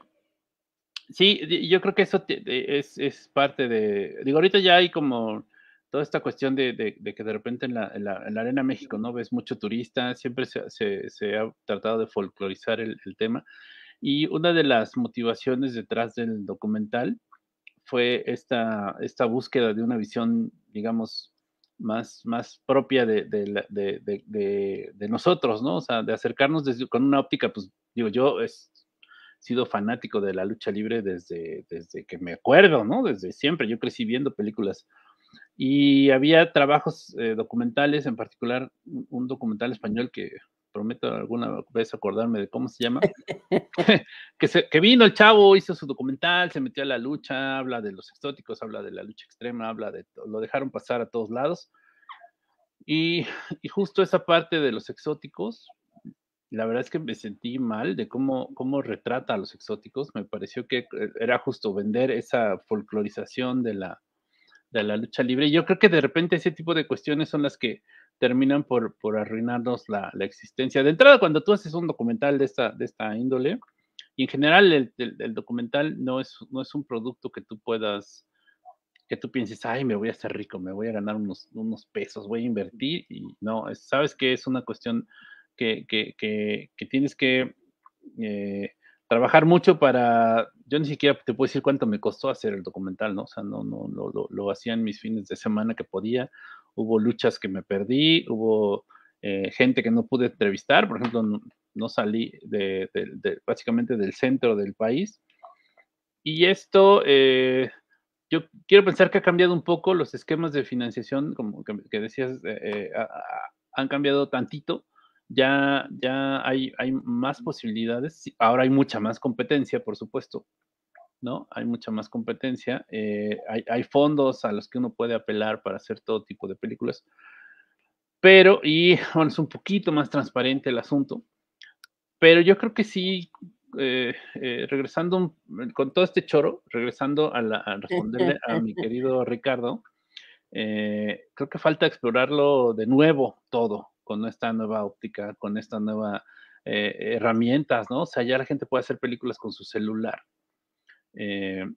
sí, yo creo que eso es, es, parte de, digo, ahorita ya hay como toda esta cuestión de, que de repente en la, en, la, Arena México, ¿no? Ves mucho turista, siempre se, se, ha tratado de folclorizar el, el, tema. Y una de las motivaciones detrás del documental fue esta, esta búsqueda de una visión, digamos, más, más propia de, nosotros, ¿no? O sea, de acercarnos con una óptica, pues digo, yo he sido fanático de la lucha libre desde, desde que me acuerdo, ¿no? Desde siempre, yo crecí viendo películas. Y había trabajos eh, documentales, en particular un documental español que prometo alguna vez acordarme de cómo se llama, que, vino el chavo, hizo su documental, se metió a la lucha, habla de los exóticos, habla de la lucha extrema, habla de, lo dejaron pasar a todos lados. Y, justo esa parte de los exóticos, la verdad es que me sentí mal de cómo, cómo retrata a los exóticos. Me pareció que eh, era justo vender esa folclorización de la, de la lucha libre. Yo creo que de repente ese tipo de cuestiones son las que terminan por, arruinarnos la, existencia. De entrada, cuando tú haces un documental de esta, de esta índole, y en general el, documental no es, no es un producto que tú puedas, que tú pienses, ay, me voy a hacer rico, me voy a ganar unos, pesos, voy a invertir, y no, sabes que es una cuestión que, tienes que eh, trabajar mucho para, yo ni siquiera te puedo decir cuánto me costó hacer el documental, ¿no? O sea, no, no, lo, lo, lo hacía en mis fines de semana que podía, hubo luchas que me perdí, hubo eh, gente que no pude entrevistar, por ejemplo, no, salí de, básicamente del centro del país. Y esto, eh, yo quiero pensar que ha cambiado un poco los esquemas de financiación, como que, decías, eh, han cambiado tantito. Ya, ya hay, hay más posibilidades, ahora hay mucha más competencia, por supuesto, ¿no? Hay mucha más competencia, eh, hay, fondos a los que uno puede apelar para hacer todo tipo de películas, pero, y es un poquito más transparente el asunto, pero yo creo que sí, eh, eh, regresando mm, con todo este choro, regresando a, responderle a mi querido Ricardo, creo que falta explorarlo de nuevo todo, con esta nueva óptica, con esta nueva herramientas, ¿no? O sea, ya la gente puede hacer películas con su celular eh,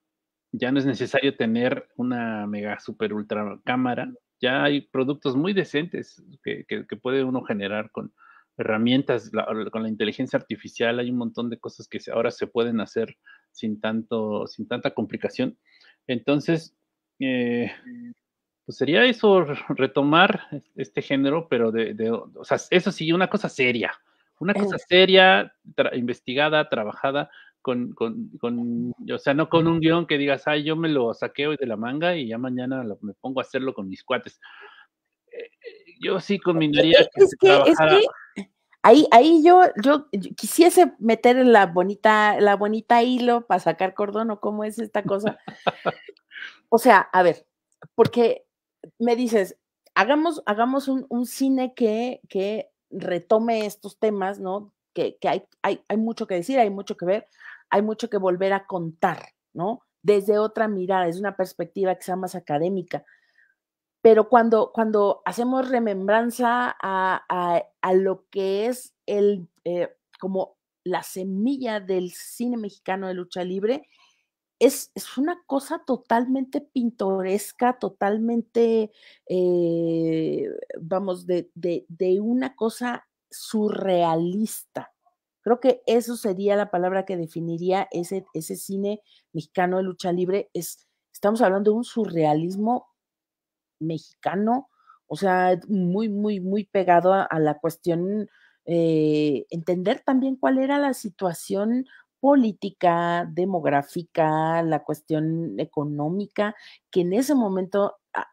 ya no es necesario tener una mega super ultra cámara. Ya hay productos muy decentes que, que, puede uno generar con herramientas, con la inteligencia artificial. Hay un montón de cosas que ahora se pueden hacer sin, tanto, sin tanta complicación. Entonces, eh, pues sería eso, retomar este género, pero de, de, o sea, eso sí, una cosa seria, una cosa seria, investigada, trabajada, con, o sea, no con un guión que digas, ay, yo me lo saqué hoy de la manga y ya mañana me pongo a hacerlo con mis cuates. Eh, eh, yo sí pues, combinaría es que, Es que ahí, ahí yo, yo, quisiese meter la bonita, la bonita hilo para sacar cordón o cómo es esta cosa. o sea, a ver, porque me dices, hagamos, hagamos un, cine que, retome estos temas, ¿no? Que, hay, hay, hay, mucho que decir, hay mucho que ver, hay mucho que volver a contar, ¿no? Desde otra mirada, desde una perspectiva que sea más académica. Pero cuando, cuando hacemos remembranza a, lo que es el, eh, como la semilla del cine mexicano de lucha libre, es, una cosa totalmente pintoresca, totalmente, eh, vamos, de una cosa surrealista, Creo que eso sería la palabra que definiría ese, ese cine mexicano de lucha libre. Es, estamos hablando de un surrealismo mexicano, o sea, muy, muy, muy pegado a, la cuestión, eh, entender también cuál era la situación política, demográfica, la cuestión económica que en ese momento ah,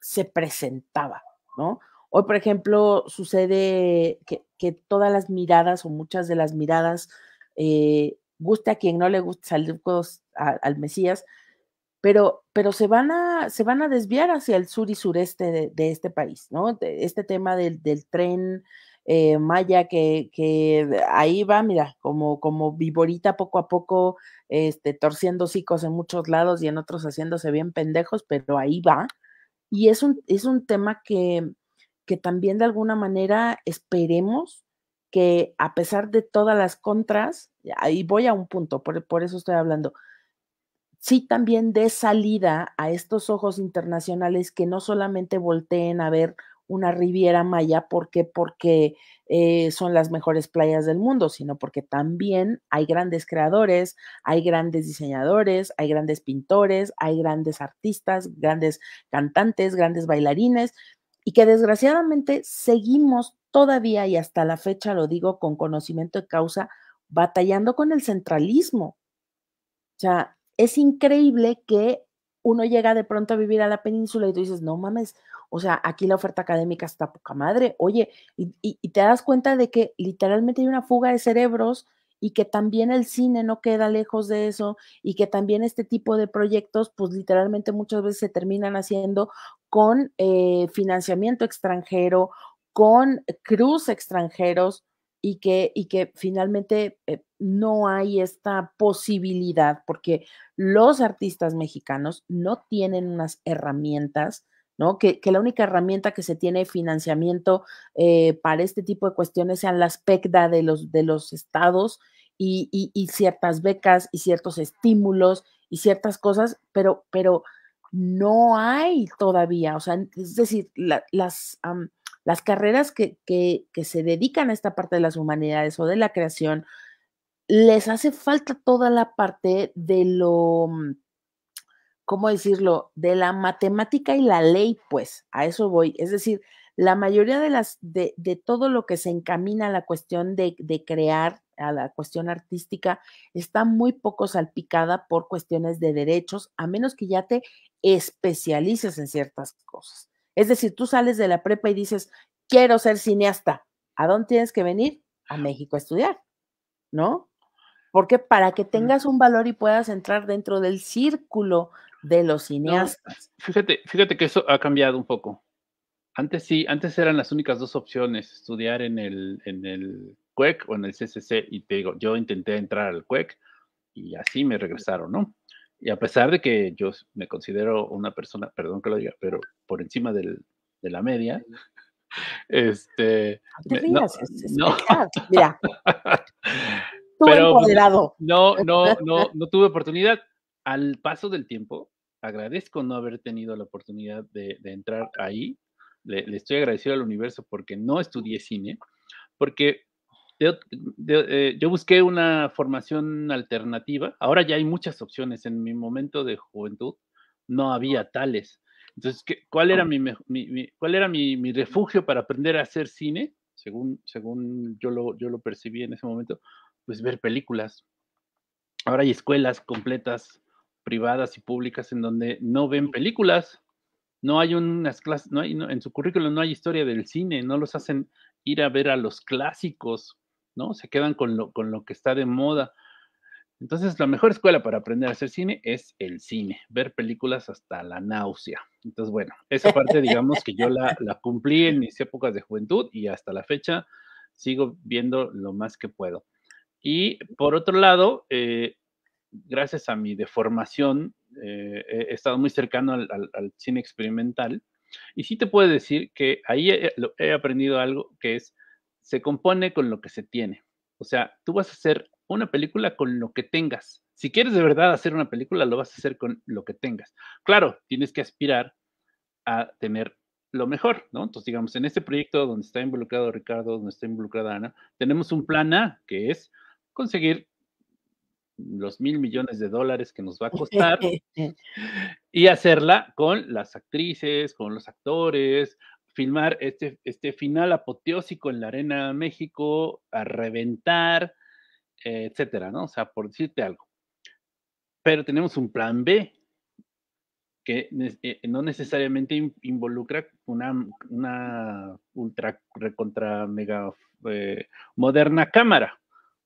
se presentaba, ¿no? Hoy, por ejemplo, sucede que, todas las miradas o muchas de las miradas, eh, guste a quien no le guste salir al Mesías, pero, pero se, van a, se van a desviar hacia el sur y sureste de, este país, ¿no? este tema del, tren eh, maya que, ahí va, mira, como, como viborita poco a poco, este, torciendo hocicos en muchos lados y en otros haciéndose bien pendejos, pero ahí va. Y es un, es un tema que, que también de alguna manera esperemos que a pesar de todas las contras, y voy a un punto, por, eso estoy hablando, sí también dé salida a estos ojos internacionales que no solamente volteen a ver una Riviera Maya porque, porque eh, son las mejores playas del mundo, sino porque también hay grandes creadores, hay grandes diseñadores, hay grandes pintores, hay grandes artistas, grandes cantantes, grandes bailarines y que desgraciadamente seguimos todavía y hasta la fecha, lo digo con conocimiento de causa, batallando con el centralismo. O sea, es increíble que uno llega de pronto a vivir a la península y tú dices, no mames, o sea, aquí la oferta académica está poca madre, oye, y, y te das cuenta de que literalmente hay una fuga de cerebros y que también el cine no queda lejos de eso y que también este tipo de proyectos pues literalmente muchas veces se terminan haciendo con eh, financiamiento extranjero, con cruz extranjeros y que, y que finalmente eh, no hay esta posibilidad porque los artistas mexicanos no tienen unas herramientas ¿no? Que, la única herramienta que se tiene financiamiento eh, para este tipo de cuestiones sean las PECDA de los, de los estados y, ciertas becas y ciertos estímulos y ciertas cosas, pero, pero no hay todavía, o sea, es decir, las, las carreras que se dedican a esta parte de las humanidades o de la creación, les hace falta toda la parte de lo mm, ¿cómo decirlo? De la matemática y la ley, pues, a eso voy. Es decir, la mayoría de las, de, todo lo que se encamina a la cuestión de, de, crear, a la cuestión artística, está muy poco salpicada por cuestiones de derechos, a menos que ya te especialices en ciertas cosas. Es decir, tú sales de la prepa y dices, quiero ser cineasta. ¿A dónde tienes que venir? A México a estudiar, ¿no? Porque para que tengas un valor y puedas entrar dentro del círculo de los cineastas. fíjate, fíjate que eso ha cambiado un poco. Antes sí, antes eran las únicas dos opciones, estudiar en el, en el CUEC o en el CCC. Y te digo, yo intenté entrar al CUEC y así me regresaron, ¿no? Y a pesar de que yo me considero una persona, perdón que lo diga, pero por encima del, de la media, este... No, no, no, no tuve oportunidad. Al paso del tiempo, agradezco no haber tenido la oportunidad de, entrar ahí. Le, estoy agradecido al universo porque no estudié cine, porque eh, yo busqué una formación alternativa. Ahora ya hay muchas opciones. En mi momento de juventud no había tales. Entonces, ¿cuál era, mi, cuál era mi, refugio para aprender a hacer cine? Según, según yo, yo lo percibí en ese momento, pues ver películas. Ahora hay escuelas completas privadas y públicas en donde no ven películas, no hay unas clases, no hay, en su currículo no hay historia del cine, no los hacen ir a ver a los clásicos, ¿no? Se quedan con lo, con lo que está de moda. Entonces, la mejor escuela para aprender a hacer cine es el cine, ver películas hasta la náusea. Entonces, bueno, esa parte, digamos que yo la, la cumplí en mis épocas de juventud y hasta la fecha sigo viendo lo más que puedo. Y por otro lado, eh, gracias a mi deformación, eh, he estado muy cercano al, cine experimental. Y sí te puedo decir que ahí he, aprendido algo que es, se compone con lo que se tiene. O sea, tú vas a hacer una película con lo que tengas. Si quieres de verdad hacer una película, lo vas a hacer con lo que tengas. Claro, tienes que aspirar a tener lo mejor, ¿no? Entonces, digamos, en este proyecto donde está involucrado Ricardo, donde está involucrada Ana, tenemos un plan A, que es conseguir los mil millones de dólares que nos va a costar y hacerla con las actrices, con los actores, filmar este, este final apoteósico en la Arena México, a reventar, etcétera, ¿no? O sea, por decirte algo. Pero tenemos un plan B que eh, no necesariamente involucra una, una ultra recontra mega eh, moderna cámara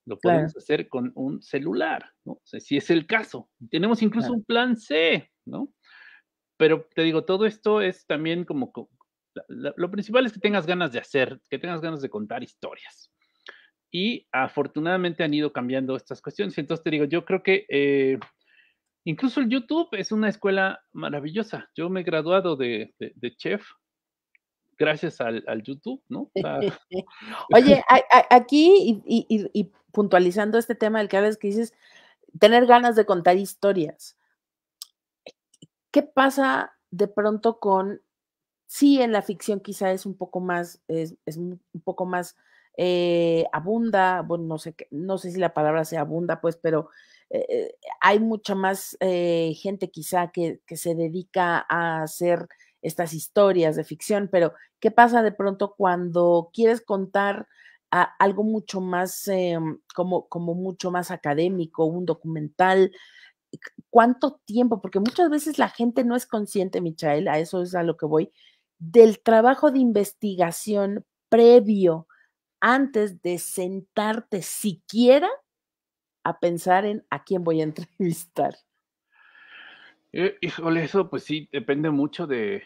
lo podemos hacer con un celular, ¿no? O sea, si es el caso. Tenemos incluso un plan C, ¿no? Pero te digo, todo esto es también como, lo principal es que tengas ganas de hacer, que tengas ganas de contar historias. Y afortunadamente han ido cambiando estas cuestiones. Entonces te digo, yo creo que eh, incluso el YouTube es una escuela maravillosa. Yo me he graduado de, chef gracias al, YouTube, ¿no? Oye, aquí, y, y, puntualizando este tema del que hablas que dices, tener ganas de contar historias. ¿Qué pasa de pronto con, sí, en la ficción quizá es un poco más, es, un poco más eh, abunda, bueno, no sé, no sé si la palabra sea abunda, pues, pero eh, hay mucha más eh, gente quizá que, que se dedica a hacer estas historias de ficción, pero ¿qué pasa de pronto cuando quieres contar a algo mucho más, eh, como, como mucho más académico, un documental. ¿Cuánto tiempo? Porque muchas veces la gente no es consciente, Michael, a eso es a lo que voy, del trabajo de investigación previo antes de sentarte siquiera a pensar en a quién voy a entrevistar. Eh, híjole, eso pues sí, depende mucho de,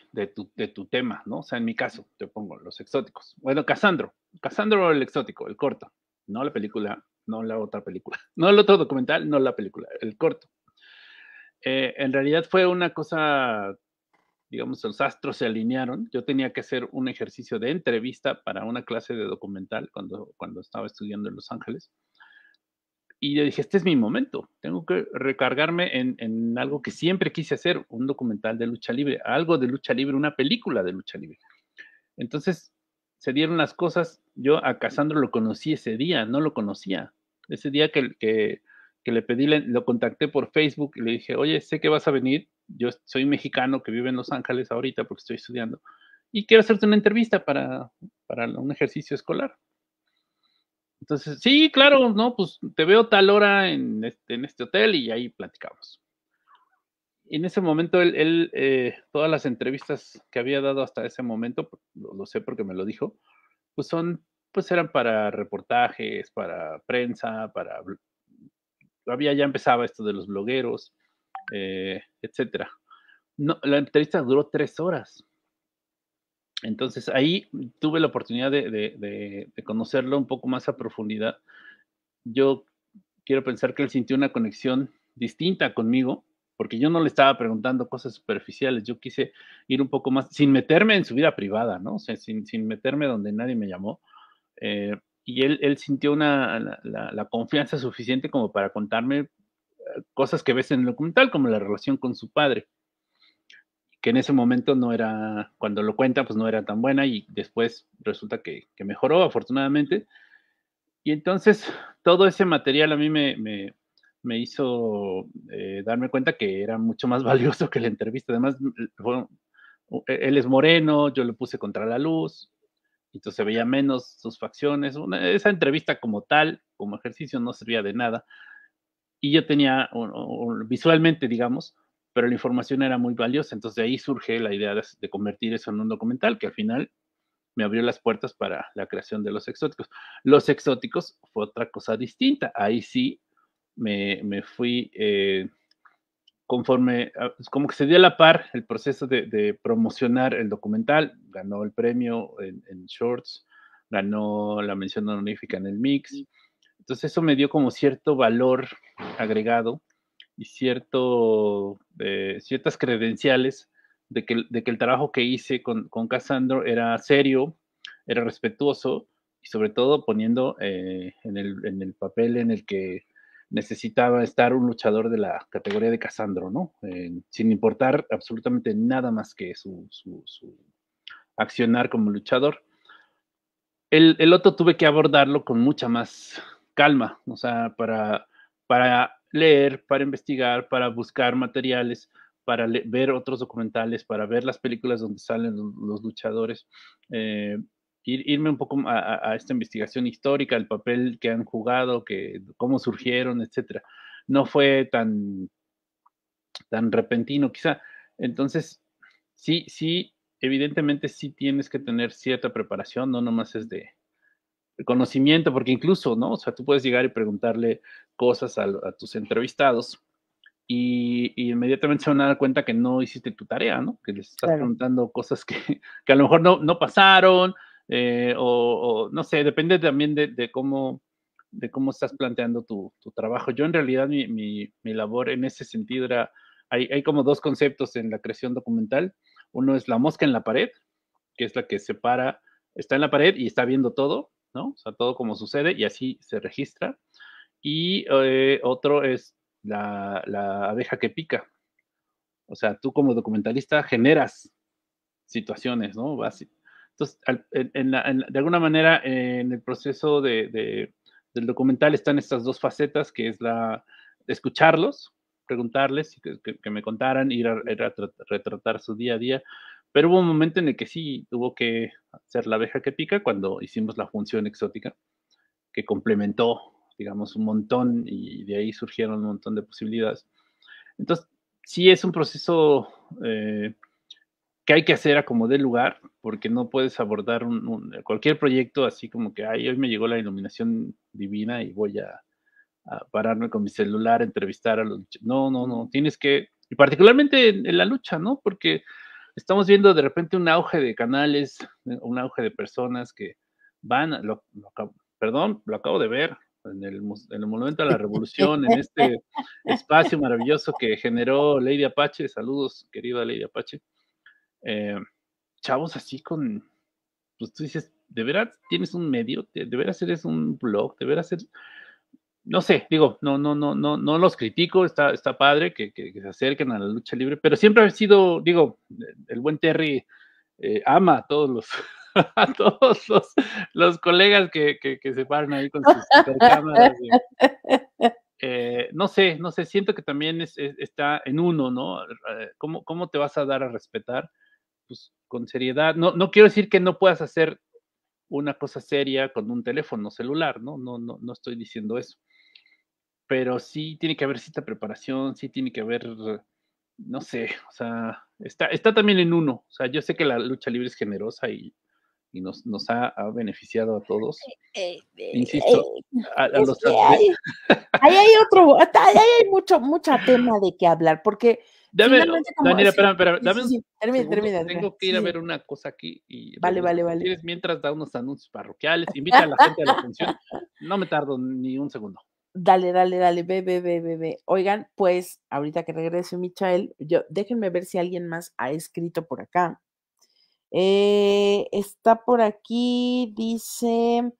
tu, tema, ¿no? O sea, en mi caso, te pongo los exóticos. Bueno, Casandro, Casandro el exótico, el corto, no la película, no la otra película, no el otro documental, no la película, el corto. Eh, en realidad fue una cosa, digamos, los astros se alinearon. Yo tenía que hacer un ejercicio de entrevista para una clase de documental cuando, cuando estaba estudiando en Los Ángeles y yo dije, este es mi momento, tengo que recargarme en, en, algo que siempre quise hacer, un documental de lucha libre, algo de lucha libre, una película de lucha libre. Entonces se dieron las cosas, yo a Casandro lo conocí ese día, no lo conocía. Ese día que, que, que le pedí, le, lo contacté por Facebook y le dije, oye, sé que vas a venir, yo soy mexicano que vive en Los Ángeles ahorita porque estoy estudiando y quiero hacerte una entrevista para, para un ejercicio escolar. Entonces, sí, claro, no, pues te veo tal hora en este, este hotel y ahí platicamos. En ese momento, él, él eh, todas las entrevistas que había dado hasta ese momento, lo, sé sé porque me lo dijo, pues son, pues eran para reportajes, para prensa, para había ya empezaba esto de los blogueros, eh, etcétera. No, la entrevista duró tres horas. Entonces ahí tuve la oportunidad de, conocerlo un poco más a profundidad. Yo quiero pensar que él sintió una conexión distinta conmigo, porque yo no le estaba preguntando cosas superficiales, yo quise ir un poco más, sin meterme en su vida privada, ¿no? O sea, sin, meterme donde nadie me llamó. Eh, y él, sintió una, la confianza suficiente como para contarme eh, cosas que ves en el documental, como la relación con su padre que en ese momento no era, cuando lo cuenta, pues no era tan buena y después resulta que, mejoró afortunadamente. Y entonces todo ese material a mí me, hizo eh, darme cuenta que era mucho más valioso que la entrevista. Además, e, él es moreno, yo lo puse contra la luz, entonces se veía menos sus facciones. esa entrevista como tal, como ejercicio, no servía de nada. Y yo tenía, visualmente, digamos, pero la información era muy valiosa. Entonces de ahí surge la idea de, convertir eso en un documental que al final me abrió las puertas para la creación de los exóticos. Los exóticos fue otra cosa distinta. Ahí sí me, me fui eh, conforme, pues, como que se dio a la par el proceso de, promocionar el documental. Ganó el premio en, en shorts, ganó la mención honorífica en el mix. Entonces eso me dio como cierto valor agregado y cierto, eh, ciertas credenciales de que, de que, el trabajo que hice con, con Cassandro era serio, era respetuoso y sobre todo poniendo eh, en, el, en, el, papel en el que necesitaba estar un luchador de la categoría de Cassandro, ¿no? sin importar absolutamente nada más que su, su, su accionar como luchador. El, el, otro tuve que abordarlo con mucha más calma, o sea, para, para leer, para investigar, para buscar materiales, para ver otros documentales, para ver las películas donde salen los luchadores, eh, irme un poco a, esta investigación histórica, el papel que han jugado, que, cómo surgieron, etcétera, No fue tan, tan repentino quizá. Entonces, sí, sí, evidentemente sí tienes que tener cierta preparación, no nomás es de, conocimiento, porque incluso, ¿no? O sea, tú puedes llegar y preguntarle cosas a, tus entrevistados y, inmediatamente se van a dar cuenta que no hiciste tu tarea, ¿no? Que les estás preguntando cosas que, que, a lo mejor no, no pasaron, eh, o, no sé, depende también de, de, cómo de cómo estás planteando tu, tu trabajo. Yo en realidad mi, mi, mi, labor en ese sentido era, hay, hay como dos conceptos en la creación documental. Uno es la mosca en la pared, que es la que separa, está en la pared y está viendo todo, ¿no? O sea, todo como sucede y así se registra. Y eh, otro es la, la abeja que pica. O sea, tú como documentalista generas situaciones, ¿no? entonces, de alguna manera, en el proceso del documental están estas dos facetas, que es la escucharlos, preguntarles, que, que me contaran, ir a retratar su día a día, pero hubo un momento en el que sí tuvo que ser la abeja que pica cuando hicimos la función exótica, que complementó, digamos, un montón y de ahí surgieron un montón de posibilidades. Entonces, sí es un proceso eh, que hay que hacer a como de lugar, porque no puedes abordar cualquier proyecto así como que, ay, hoy me llegó la iluminación divina y voy a, pararme con mi celular, entrevistar a los... No, no, no, tienes que... Y particularmente en la lucha, ¿no? Porque estamos viendo de repente un auge de canales, eh, un auge de personas que van, lo, perdón, lo acabo de ver en el, en el Monumento a la Revolución, en este espacio maravilloso que generó Lady Apache. Saludos, querida Lady Apache. Eh, chavos así con, pues tú dices, de veras tienes un medio, de, veras eres un blog, de veras no sé, digo, no, no, no, no, no los critico, está, está padre que, que, se acerquen a la lucha libre, pero siempre ha sido, digo, el buen Terry eh, ama a todos los, a todos los, colegas que, que, se paran ahí con sus cámaras. Eh, no sé, no sé, siento que también está en uno, ¿no? Eh, ¿Cómo, ¿Cómo te vas a dar a respetar? Pues con seriedad. No, no quiero decir que no puedas hacer una cosa seria con un teléfono celular, ¿no? No, no, no estoy diciendo eso pero sí tiene que haber cierta preparación, sí tiene que haber, no sé, o sea, está, está también en uno. O sea, yo sé que la lucha libre es generosa y, nos, nos ha, beneficiado a todos. Eh, eh, eh, Insisto, a, los hay, ahí hay otro, ahí hay mucho, mucho tema de qué hablar, porque Dame, Daniela, espera, espera, dame Termina, termina, Tengo que ir a ver una cosa aquí y vale, vale, vale. mientras da unos anuncios parroquiales, invita a la gente a la función. No me tardo ni un segundo. Dale, dale, dale, bebe, bebe, bebe. Oigan, pues ahorita que regrese Michael, yo, déjenme ver si alguien más ha escrito por acá. Eh, está por aquí, dice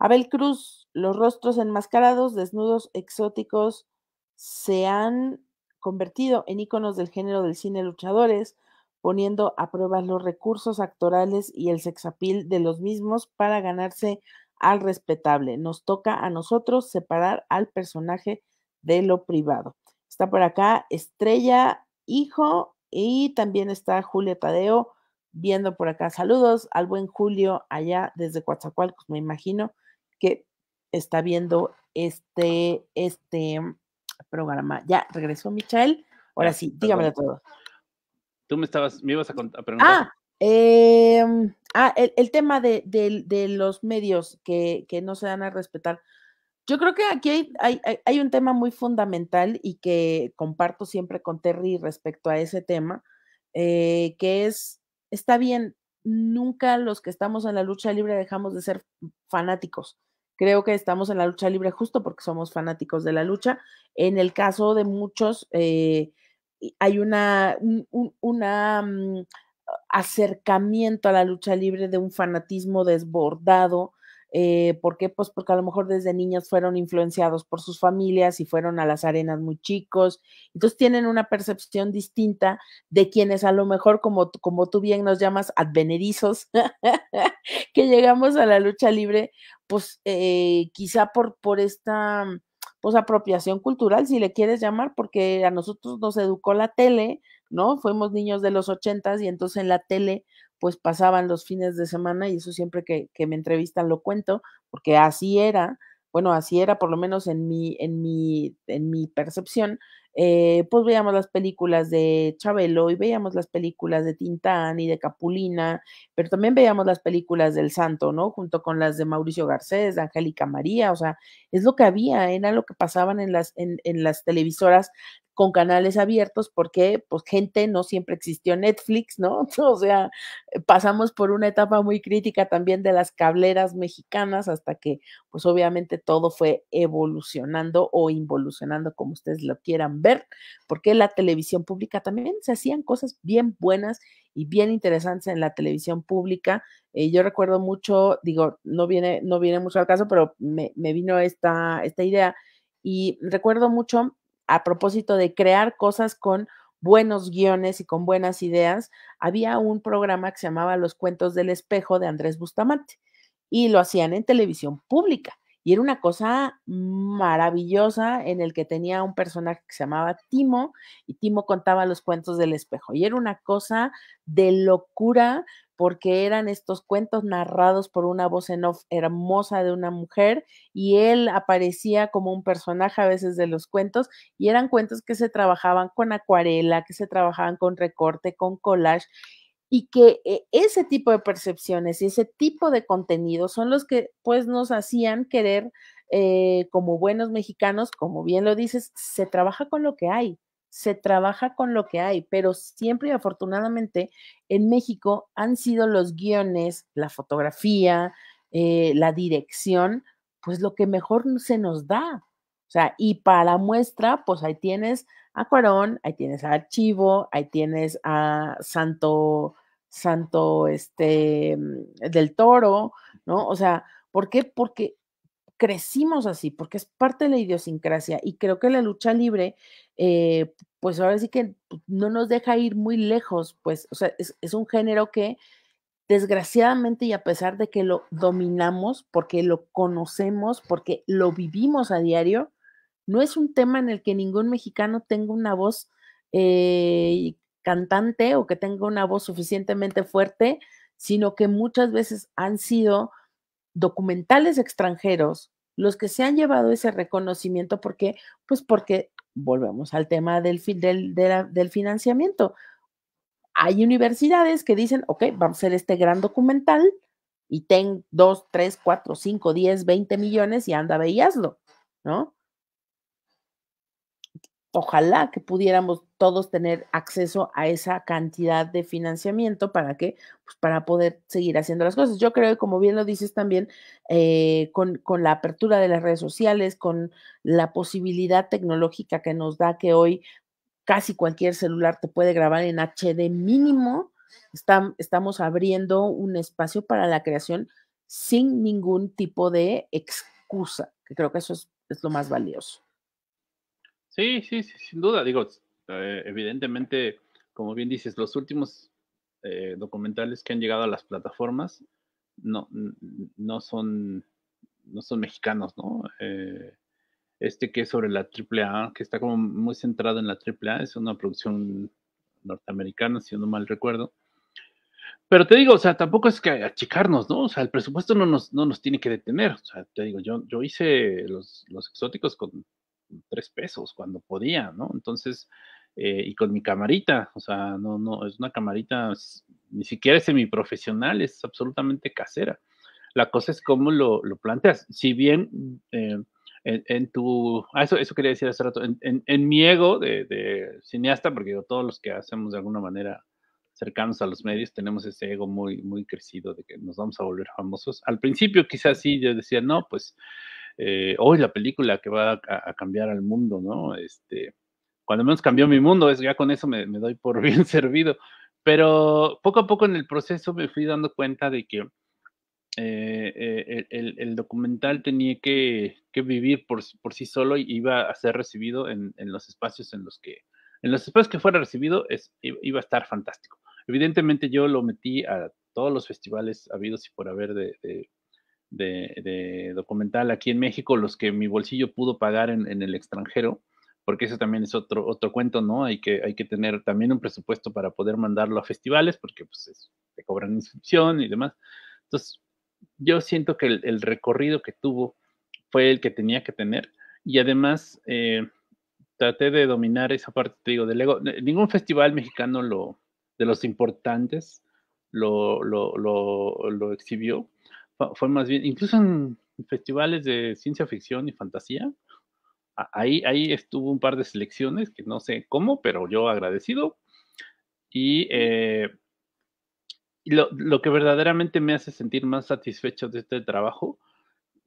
Abel Cruz, los rostros enmascarados, desnudos, exóticos, se han convertido en iconos del género del cine luchadores, poniendo a prueba los recursos actorales y el sexapil de los mismos para ganarse al respetable. Nos toca a nosotros separar al personaje de lo privado. Está por acá Estrella Hijo y también está Julio Tadeo viendo por acá. Saludos al buen Julio allá desde Coatzacoalcos, me imagino que está viendo este, este mm, programa. Ya regresó Michael. Ahora ah, sí, dígamelo todo. Tú me estabas, me ibas a, preguntar. Ah, Em, ah, el, tema de, los medios que, no se dan a respetar. Yo creo que aquí hay, hay, un tema muy fundamental y que comparto siempre con Terry respecto a ese tema, eh, que es, está bien, nunca los que estamos en la lucha libre dejamos de ser fanáticos. Creo que estamos en la lucha libre justo porque somos fanáticos de la lucha. En el caso de muchos, eh, hay una, una mm, acercamiento a la lucha libre de un fanatismo desbordado. Eh, ¿Por qué? Pues porque a lo mejor desde niñas fueron influenciados por sus familias y fueron a las arenas muy chicos. Entonces tienen una percepción distinta de quienes a lo mejor, como, como tú bien nos llamas, advenerizos que llegamos a la lucha libre, pues eh, quizá por, por esta pues apropiación cultural, si le quieres llamar, porque a nosotros nos educó la tele, ¿no? Fuimos niños de los ochentas y entonces en la tele pues pasaban los fines de semana y eso siempre que, me entrevistan lo cuento, porque así era, bueno, así era por lo menos en mi, en mi, en mi percepción, eh, pues veíamos las películas de Chabelo y veíamos las películas de Tintán y de Capulina, pero también veíamos las películas del Santo, ¿no? Junto con las de Mauricio Garcés, de Angélica María, o sea, es lo que había, era lo que pasaban en las, en, en las televisoras con canales abiertos porque pues gente no siempre existió Netflix, ¿no? O sea, pasamos por una etapa muy crítica también de las cableras mexicanas hasta que pues obviamente todo fue evolucionando o involucionando como ustedes lo quieran ver, porque la televisión pública también se hacían cosas bien buenas y bien interesantes en la televisión pública. Eh, yo recuerdo mucho, digo, no viene, no viene mucho al caso, pero me, vino esta, esta idea y recuerdo mucho a propósito de crear cosas con buenos guiones y con buenas ideas, había un programa que se llamaba Los Cuentos del Espejo de Andrés Bustamante y lo hacían en televisión pública. Y era una cosa maravillosa en el que tenía un personaje que se llamaba Timo y Timo contaba los cuentos del espejo. Y era una cosa de locura porque eran estos cuentos narrados por una voz en off hermosa de una mujer y él aparecía como un personaje a veces de los cuentos y eran cuentos que se trabajaban con acuarela, que se trabajaban con recorte, con collage y que eh, ese tipo de percepciones y ese tipo de contenido son los que pues nos hacían querer eh, como buenos mexicanos, como bien lo dices, se trabaja con lo que hay, se trabaja con lo que hay, pero siempre y afortunadamente en México han sido los guiones, la fotografía, eh, la dirección, pues lo que mejor se nos da. O sea, y para muestra, pues ahí tienes a Cuarón, ahí tienes a Archivo, ahí tienes a Santo Santo este, del Toro, ¿no? O sea, ¿por qué? Porque crecimos así, porque es parte de la idiosincrasia y creo que la lucha libre, eh, pues ahora sí que no nos deja ir muy lejos, pues, o sea, es, es, un género que desgraciadamente y a pesar de que lo dominamos, porque lo conocemos, porque lo vivimos a diario, no es un tema en el que ningún mexicano tenga una voz eh, cantante o que tenga una voz suficientemente fuerte, sino que muchas veces han sido documentales extranjeros los que se han llevado ese reconocimiento. ¿Por qué? Pues porque volvemos al tema del, del financiamiento. Hay universidades que dicen, ok, vamos a hacer este gran documental y ten 2, 3, 4, 5, 10, 20 millones y anda, ve y hazlo, ¿no? ojalá que pudiéramos todos tener acceso a esa cantidad de financiamiento para que, pues para poder seguir haciendo las cosas. Yo creo que, como bien lo dices también, eh, con, la apertura de las redes sociales, con la posibilidad tecnológica que nos da que hoy casi cualquier celular te puede grabar en HD mínimo, estamos abriendo un espacio para la creación sin ningún tipo de excusa, que creo que eso es, es lo más valioso. Sí, sí, sí sin duda. Digo, eh, evidentemente, como bien dices, los últimos eh, documentales que han llegado a las plataformas no, no, son, no son mexicanos, ¿no? Eh, este que es sobre la AAA, que está como muy centrado en la AAA, es una producción norteamericana, si no mal recuerdo. Pero te digo, o sea, tampoco es que achicarnos, ¿no? O sea, el presupuesto no nos, no nos tiene que detener. O sea, te digo, yo, yo hice los exóticos con tres pesos cuando podía, ¿no? Entonces, eh, y con mi camarita, o sea, no, no, es una camarita ni siquiera es semiprofesional, es absolutamente casera. La cosa es cómo lo, lo planteas. Si bien mm, eh, en, tu, ah, eso, eso quería decir hace rato, en, en, mi ego de, de, cineasta, porque todos los que hacemos de alguna manera cercanos a los medios tenemos ese ego muy, muy crecido de que nos vamos a volver famosos. Al principio quizás sí, yo decía, no, pues eh, hoy la película que va a, cambiar al mundo, ¿no? Este, cuando menos cambió mi mundo, es, ya con eso me, doy por bien servido. Pero poco a poco en el proceso me fui dando cuenta de que eh, eh, el, documental tenía que, vivir por, sí solo y iba a ser recibido en, los espacios en los que en los espacios que fuera recibido iba a estar fantástico. Evidentemente yo lo metí a todos los festivales habidos y por haber de de, documental aquí en México, los que mi bolsillo pudo pagar en, el extranjero, porque eso también es otro, otro cuento, ¿no? Hay que, hay que tener también un presupuesto para poder mandarlo a festivales, porque pues te cobran inscripción y demás. Entonces, yo siento que el, recorrido que tuvo fue el que tenía que tener y además eh, traté de dominar esa parte, te digo, del ego. Ningún festival mexicano lo, de los importantes lo, lo, lo exhibió fue más bien, incluso en festivales de ciencia ficción y fantasía, ahí, ahí estuvo un par de selecciones que no sé cómo, pero yo agradecido. Y eh, lo, que verdaderamente me hace sentir más satisfecho de este trabajo,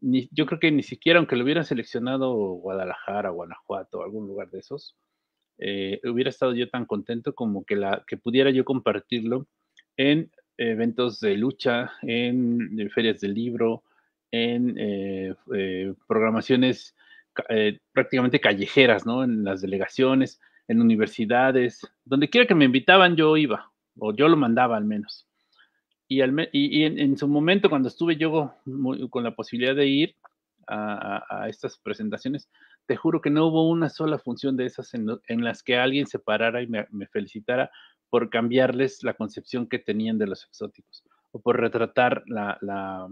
ni, yo creo que ni siquiera aunque lo hubiera seleccionado Guadalajara, Guanajuato, algún lugar de esos, eh, hubiera estado yo tan contento como que, la, que pudiera yo compartirlo en eventos de lucha, en, eh, ferias del libro, en eh, eh, programaciones prácticamente callejeras, ¿no? En las delegaciones, en universidades, donde quiera que me invitaban yo iba, o yo lo mandaba al menos. Y, y, en, su momento, cuando estuve yo con la posibilidad de ir a, estas presentaciones, te juro que no hubo una sola función de esas en, las que alguien se parara y me, me felicitara por cambiarles la concepción que tenían de los exóticos o por retratar la, la,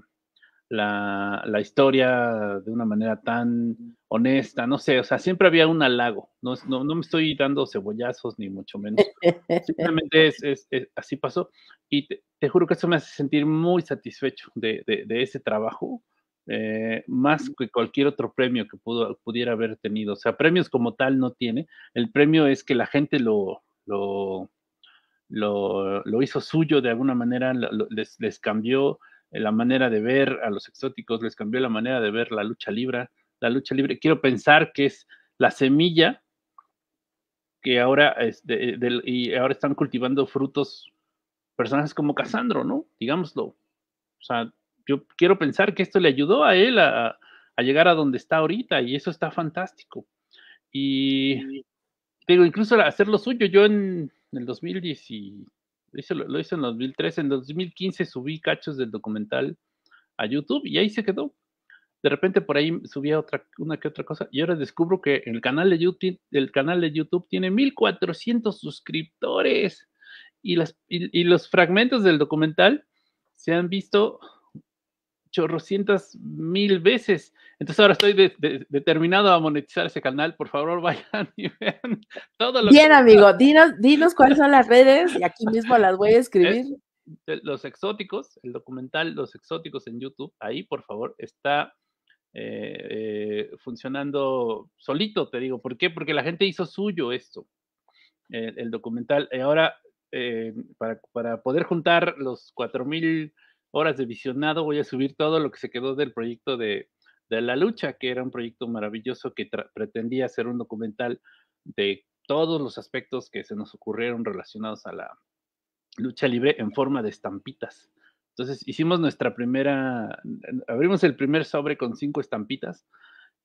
la, historia de una manera tan honesta, no sé, o sea, siempre había un halago, no, no, me estoy dando cebollazos ni mucho menos, simplemente es, así pasó y te, juro que eso me hace sentir muy satisfecho de, de, ese trabajo, eh, más que cualquier otro premio que pudo, pudiera haber tenido. O sea, premios como tal no tiene. El premio es que la gente lo, lo, lo, hizo suyo de alguna manera, les, cambió la manera de ver a los exóticos, les cambió la manera de ver la lucha libre, la lucha libre. Quiero pensar que es la semilla que ahora, es este, y ahora están cultivando frutos personajes como Casandro, ¿no? Digámoslo. O sea, yo quiero pensar que esto le ayudó a él a, llegar a donde está ahorita y eso está fantástico. Y digo, incluso hacer lo suyo, yo en en el 2010 lo hizo en 2013, en 2015 subí cachos del documental a YouTube y ahí se quedó. De repente por ahí subía otra, una que otra cosa y ahora descubro que el canal de YouTube, el canal de YouTube tiene 1400 suscriptores y, las, y los fragmentos del documental se han visto chorrocientas mil veces. Entonces ahora estoy determinado a monetizar ese canal. Por favor, vayan y vean todo lo Bien, amigo, dinos, dinos cuáles son las redes y aquí mismo las voy a escribir. los exóticos, el documental Los exóticos en YouTube, ahí por favor está eh, eh, funcionando solito, te digo. ¿Por qué? Porque la gente hizo suyo esto, el, documental. Y ahora, eh, para, para poder juntar los cuatro mil horas de visionado, voy a subir todo lo que se quedó del proyecto de, La Lucha, que era un proyecto maravilloso que pretendía hacer un documental de todos los aspectos que se nos ocurrieron relacionados a la lucha libre en forma de estampitas. Entonces hicimos nuestra primera, abrimos el primer sobre con cinco estampitas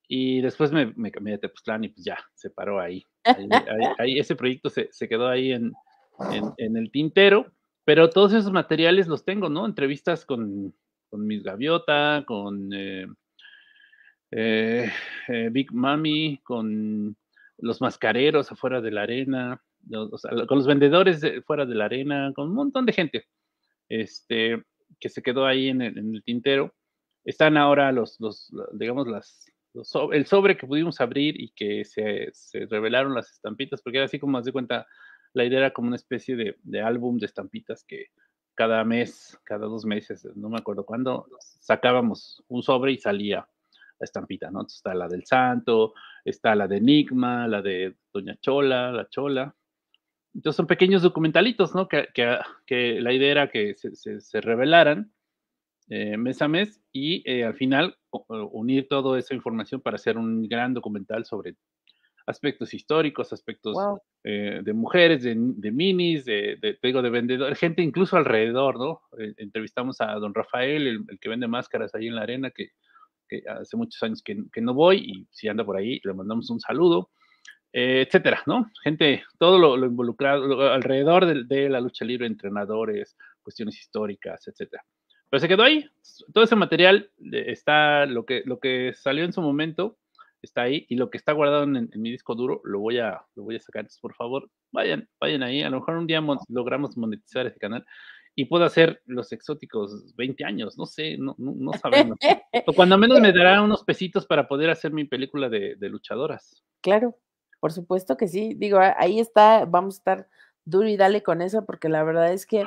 y después me, cambié de Tepoztlán y pues ya, se paró ahí. ahí, ese proyecto se, quedó ahí en, en, el tintero pero todos esos materiales los tengo, ¿no? Entrevistas con, con Miss Gaviota, con eh, eh, eh, Big Mami, con los mascareros afuera de la arena, con los vendedores fuera de la arena, con un montón de gente este, que se quedó ahí en el, en el tintero. Están ahora los, los digamos, las, el sobre que pudimos abrir y que se, se revelaron las estampitas, porque era así como, más de cuenta, la idea era como una especie de, álbum de estampitas que cada mes, cada dos meses, no me acuerdo cuándo, sacábamos un sobre y salía la estampita, ¿no? está la del santo, está la de Enigma, la de Doña Chola, la Chola. Entonces son pequeños documentalitos, ¿no? Que, ah, la idea era que se, revelaran eh, mes a mes y eh, al final unir toda esa información para hacer un gran documental sobre aspectos históricos, aspectos eh, de mujeres, de, minis, de, de, digo, de vendedor, gente incluso alrededor, ¿no? Eh, entrevistamos a don Rafael, el, que vende máscaras ahí en la arena, que, hace muchos años que, no voy, y si anda por ahí, le mandamos un saludo, eh, etcétera, ¿no? Gente, todo lo, involucrado, alrededor de, la lucha libre, entrenadores, cuestiones históricas, etcétera. Pero se quedó ahí, todo ese material está, lo que, lo que salió en su momento, está ahí y lo que está guardado en, mi disco duro lo voy a lo voy a sacar. Entonces, por favor, vayan, vayan ahí. A lo mejor un día logramos monetizar este canal y puedo hacer los exóticos 20 años, no sé, no, no, sabemos. o cuando menos me dará unos pesitos para poder hacer mi película de, de luchadoras. Claro, por supuesto que sí. Digo, ahí está, vamos a estar duro y dale con eso porque la verdad es que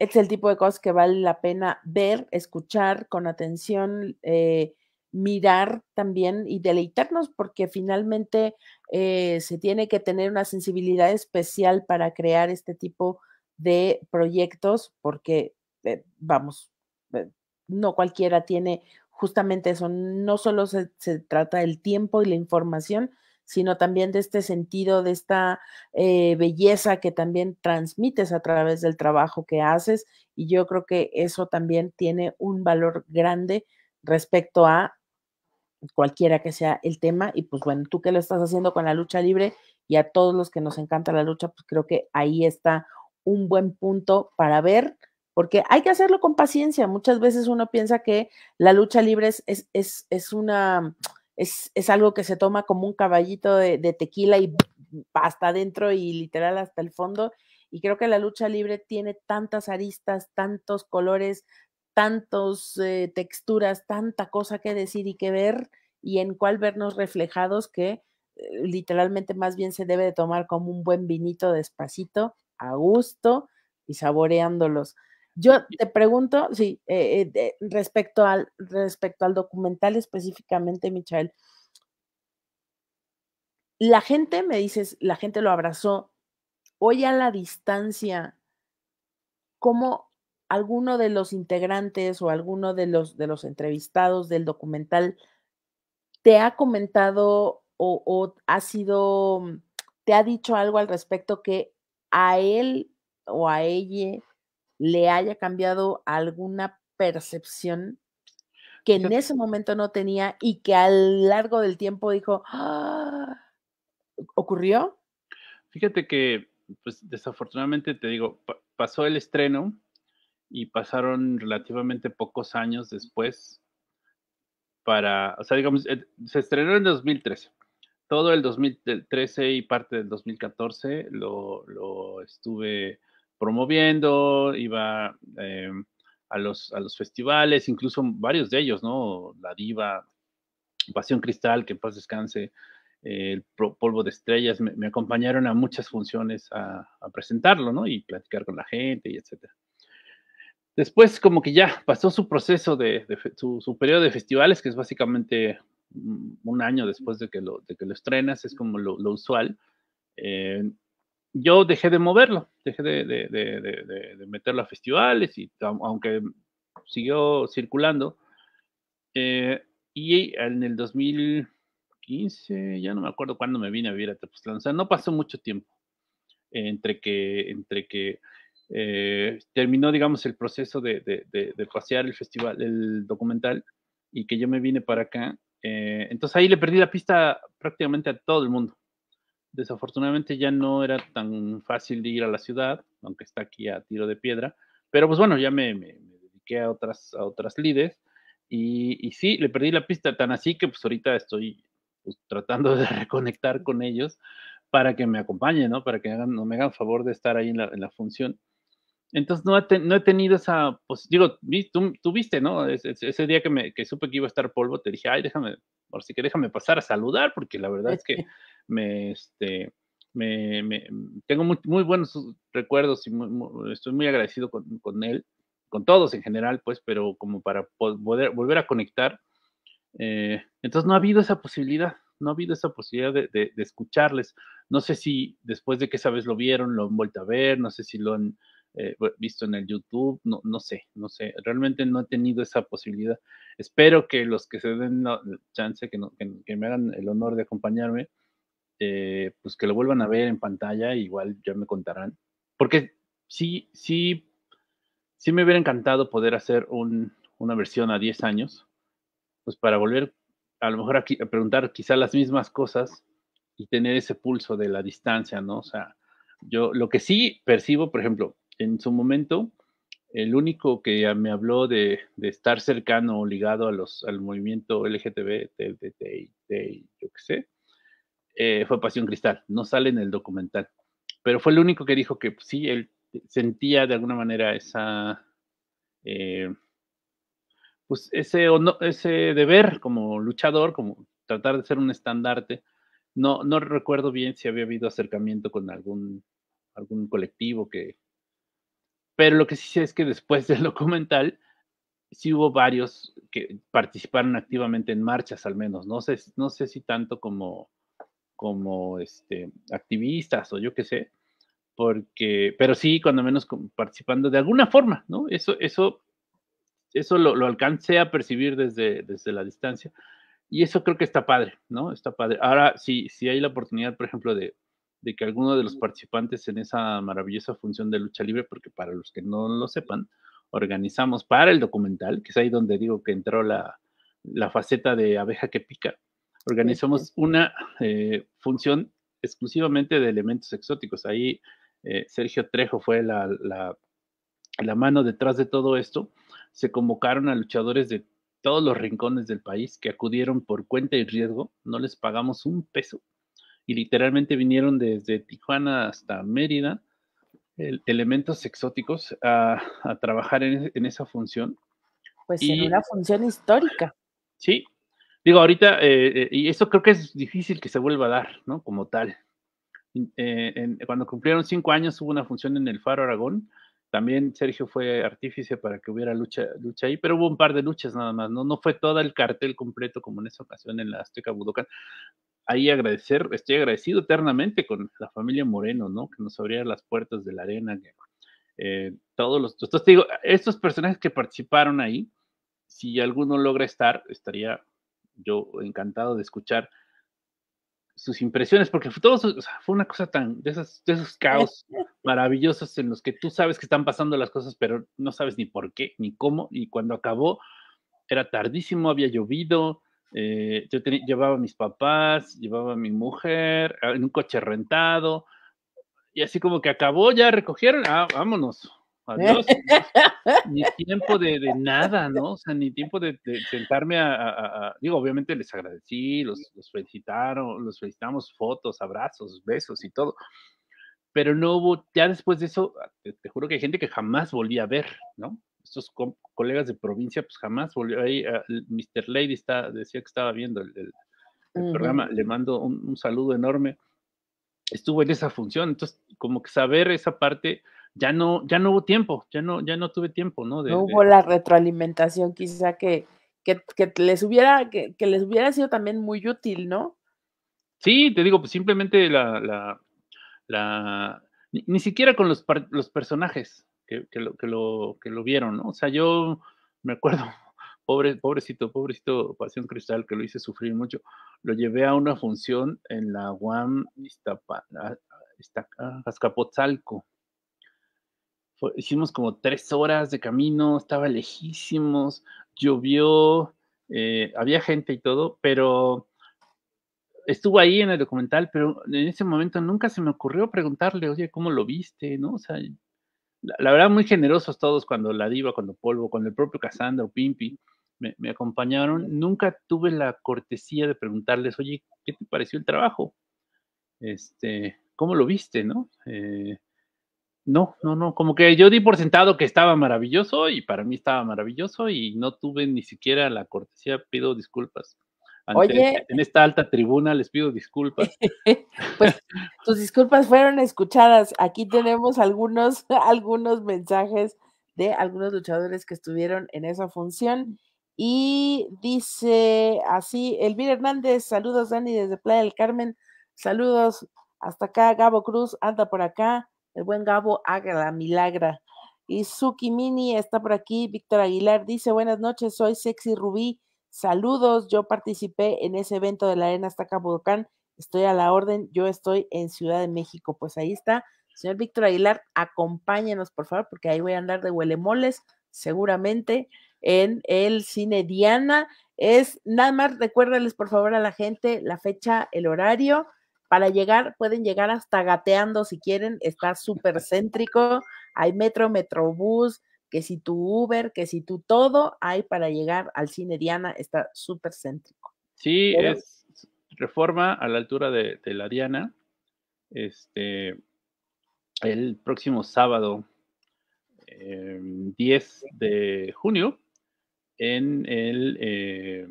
es el tipo de cosas que vale la pena ver, escuchar con atención, eh, mirar también y deleitarnos, porque finalmente eh, se tiene que tener una sensibilidad especial para crear este tipo de proyectos, porque, eh, vamos, eh, no cualquiera tiene justamente eso, no solo se, trata del tiempo y la información, sino también de este sentido, de esta belleza que también transmites a través del trabajo que haces, y yo creo que eso también tiene un valor grande respecto a cualquiera que sea el tema. Y pues bueno, tú que lo estás haciendo con la lucha libre y a todos los que nos encanta la lucha, pues creo que ahí está un buen punto para ver, porque hay que hacerlo con paciencia. Muchas veces uno piensa que la lucha libre es, es, una... Es, algo que se toma como un caballito de, de tequila y hasta adentro y literal hasta el fondo. Y creo que la lucha libre tiene tantas aristas, tantos colores, tantos eh, texturas, tanta cosa que decir y que ver y en cuál vernos reflejados que eh, literalmente más bien se debe de tomar como un buen vinito despacito, a gusto y saboreándolos. Yo te pregunto, sí, eh, respecto, al, respecto al documental específicamente, Michael, la gente, me dices, la gente lo abrazó. Hoy a la distancia, ¿cómo, alguno de los integrantes o alguno de los, de los entrevistados del documental te ha comentado o, ha sido, mm, te ha dicho algo al respecto que a él o a ella le haya cambiado alguna percepción que en ese momento no tenía y que a lo largo del tiempo dijo, ah, ¿ocurrió? Fíjate que, pues desafortunadamente te digo, pasó el estreno y pasaron relativamente pocos años después para, o sea, digamos, eh, se estrenó en 2013. Todo el 2013 y parte del 2014 lo, lo estuve promoviendo, iba eh, a, los, a los festivales, incluso varios de ellos, ¿no? La Diva, Pasión Cristal, que en paz descanse, eh, el Polvo de Estrellas, me, acompañaron a muchas funciones a, presentarlo, ¿no? Y platicar con la gente y etcétera. Después como que ya pasó su proceso de, su, periodo de festivales, que es básicamente mm, un año después de que lo, estrenas, es como lo, usual. Eh, yo dejé de moverlo, dejé de, meterlo a festivales, y aunque siguió circulando. Eh, y en el 2015, ya no me acuerdo cuándo me vine a vivir a Tepoztlán, o sea, no pasó mucho tiempo entre que, entre que eh, terminó, digamos, el proceso de, de, de, pasear el festival, el documental, y que yo me vine para acá. Eh, entonces ahí le perdí la pista prácticamente a todo el mundo. Desafortunadamente ya no era tan fácil de ir a la ciudad, aunque está aquí a tiro de piedra, pero pues bueno, ya me, dediqué a otras, a otras lides. Y, y, sí, le perdí la pista, tan así que pues ahorita estoy pues, tratando de reconectar con ellos para que me acompañen, ¿no? Para que hagan, no me hagan favor de estar ahí en la, en la función entonces no, he tenido esa, pues digo, tú, viste, ¿no? Ese, día que, me, que supe que iba a estar polvo, te dije, ay, déjame, por si que déjame pasar a saludar, porque la verdad es que me, este, me, tengo muy, buenos recuerdos y estoy muy agradecido con, con, él, con todos en general, pues, pero como para poder volver a conectar. Eh, entonces no ha habido esa posibilidad, no ha habido esa posibilidad de, de, de escucharles. No sé si después de que esa vez lo vieron, lo han vuelto a ver, no sé si lo han eh, visto en el YouTube, no, no sé, no sé, realmente no he tenido esa posibilidad. Espero que los que se den la chance, que, que, me hagan el honor de acompañarme, eh, pues que lo vuelvan a ver en pantalla, igual ya me contarán. Porque sí, sí, sí me hubiera encantado poder hacer un, una versión a 10 años, pues para volver a lo mejor a preguntar quizá las mismas cosas y tener ese pulso de la distancia, ¿no? O sea, yo lo que sí percibo, por ejemplo, en su momento, el único que me habló de, estar cercano o ligado a los, al movimiento LGTB, yo qué sé, eh, fue Pasión Cristal. No sale en el documental. Pero fue el único que dijo que sí, él sentía de alguna manera esa. Eh, pues ese, ese deber como luchador, como tratar de ser un estandarte. No, no recuerdo bien si había habido acercamiento con algún, algún colectivo que, pero lo que sí sé es que después del documental, sí hubo varios que participaron activamente en marchas, al menos. No sé, no sé si tanto como, como este, activistas o yo qué sé, porque, pero sí, cuando menos participando de alguna forma, ¿no? Eso, eso, eso lo, lo alcancé a percibir desde, desde la distancia. Y eso creo que está padre, ¿no? Está padre. Ahora, si, si hay la oportunidad, por ejemplo, de de que alguno de los participantes en esa maravillosa función de lucha libre, porque para los que no lo sepan, organizamos para el documental, que es ahí donde digo que entró la, faceta de abeja que pica, organizamos una eh, función exclusivamente de elementos exóticos. Ahí eh, Sergio Trejo fue la, la mano detrás de todo esto. Se convocaron a luchadores de todos los rincones del país que acudieron por cuenta y riesgo. No les pagamos un peso y literalmente vinieron desde Tijuana hasta Mérida, elementos exóticos a, trabajar en, esa función. Pues en una función histórica. Sí, digo, ahorita, eh, eh, y eso creo que es difícil que se vuelva a dar, ¿no? Como tal. Eh, cuando cumplieron cinco años hubo una función en el Faro Aragón. También Sergio fue artífice para que hubiera lucha, lucha ahí, pero hubo un par de luchas nada más, ¿no? No fue todo el cartel completo como en esa ocasión en la Azteca Budokan ahí agradecer, estoy agradecido eternamente con la familia Moreno, ¿no? Que nos abría las puertas de la arena, eh, todos los, entonces digo, estos personajes que participaron ahí, si alguno logra estar, estaría yo encantado de escuchar sus impresiones, porque todo fue una cosa tan de esas de esos caos maravillosos en los que tú sabes que están pasando las cosas, pero no sabes ni por qué, ni cómo, y cuando acabó era tardísimo, había llovido, eh, yo llevaba a mis papás, llevaba a mi mujer en un coche rentado. Y así como que acabó, ya recogieron, ah, vámonos. Adiós. ni tiempo de, nada, ¿no? O sea, ni tiempo de, sentarme a, Digo, obviamente les agradecí, los, felicitaron, los felicitamos, fotos, abrazos, besos y todo pero no hubo, ya después de eso, te, te, juro que hay gente que jamás volví a ver, ¿no? estos colegas de provincia, pues jamás volvió ahí. Eh, Mr. Lady está, decía que estaba viendo el, programa, le mando un, saludo enorme. Estuvo en esa función, entonces como que saber esa parte, ya no, ya no hubo tiempo, ya no, ya no tuve tiempo, ¿no? hubo la retroalimentación quizá que, que, les hubiera, que, les hubiera sido también muy útil, ¿no? Sí, te digo, pues simplemente la, la, ni, siquiera con los, los personajes, que, lo, lo, vieron, ¿no? O sea, yo me acuerdo, pobre, pobrecito, pobrecito Pasión Cristal, que lo hice sufrir mucho, lo llevé a una función en la UAM Azcapotzalco. hicimos como tres horas de camino, estaba lejísimos, llovió, eh, había gente y todo, pero estuvo ahí en el documental, pero en ese momento nunca se me ocurrió preguntarle, oye, ¿cómo lo viste? ¿No? O sea, la, verdad, muy generosos todos cuando la diva, cuando polvo, cuando el propio o Pimpi, me, acompañaron. Nunca tuve la cortesía de preguntarles, oye, ¿qué te pareció el trabajo? Este, ¿cómo lo viste, no? Eh, no, no, no, como que yo di por sentado que estaba maravilloso y para mí estaba maravilloso y no tuve ni siquiera la cortesía, pido disculpas. Oye, en esta alta tribuna les pido disculpas. pues tus disculpas fueron escuchadas. Aquí tenemos algunos, algunos mensajes de algunos luchadores que estuvieron en esa función. Y dice así, Elvira Hernández, saludos Dani desde Playa del Carmen, saludos hasta acá, Gabo Cruz anda por acá, el buen Gabo haga la milagra. Y Suki Mini está por aquí, Víctor Aguilar dice, buenas noches, soy Sexy Rubí Saludos, yo participé en ese evento de la Arena hasta Capulcán. Estoy a la orden, yo estoy en Ciudad de México. Pues ahí está, señor Víctor Aguilar, acompáñenos por favor, porque ahí voy a andar de huelemoles, seguramente, en el Cine Diana. Es nada más, recuérdales por favor a la gente la fecha, el horario. Para llegar, pueden llegar hasta gateando si quieren, está súper céntrico. Hay metro, metrobús, que si tu Uber, que si tu todo, hay para llegar al cine Diana, está súper céntrico. Sí, es reforma a la altura de, la Diana, este, el próximo sábado 10 em, de junio, en, el, eh,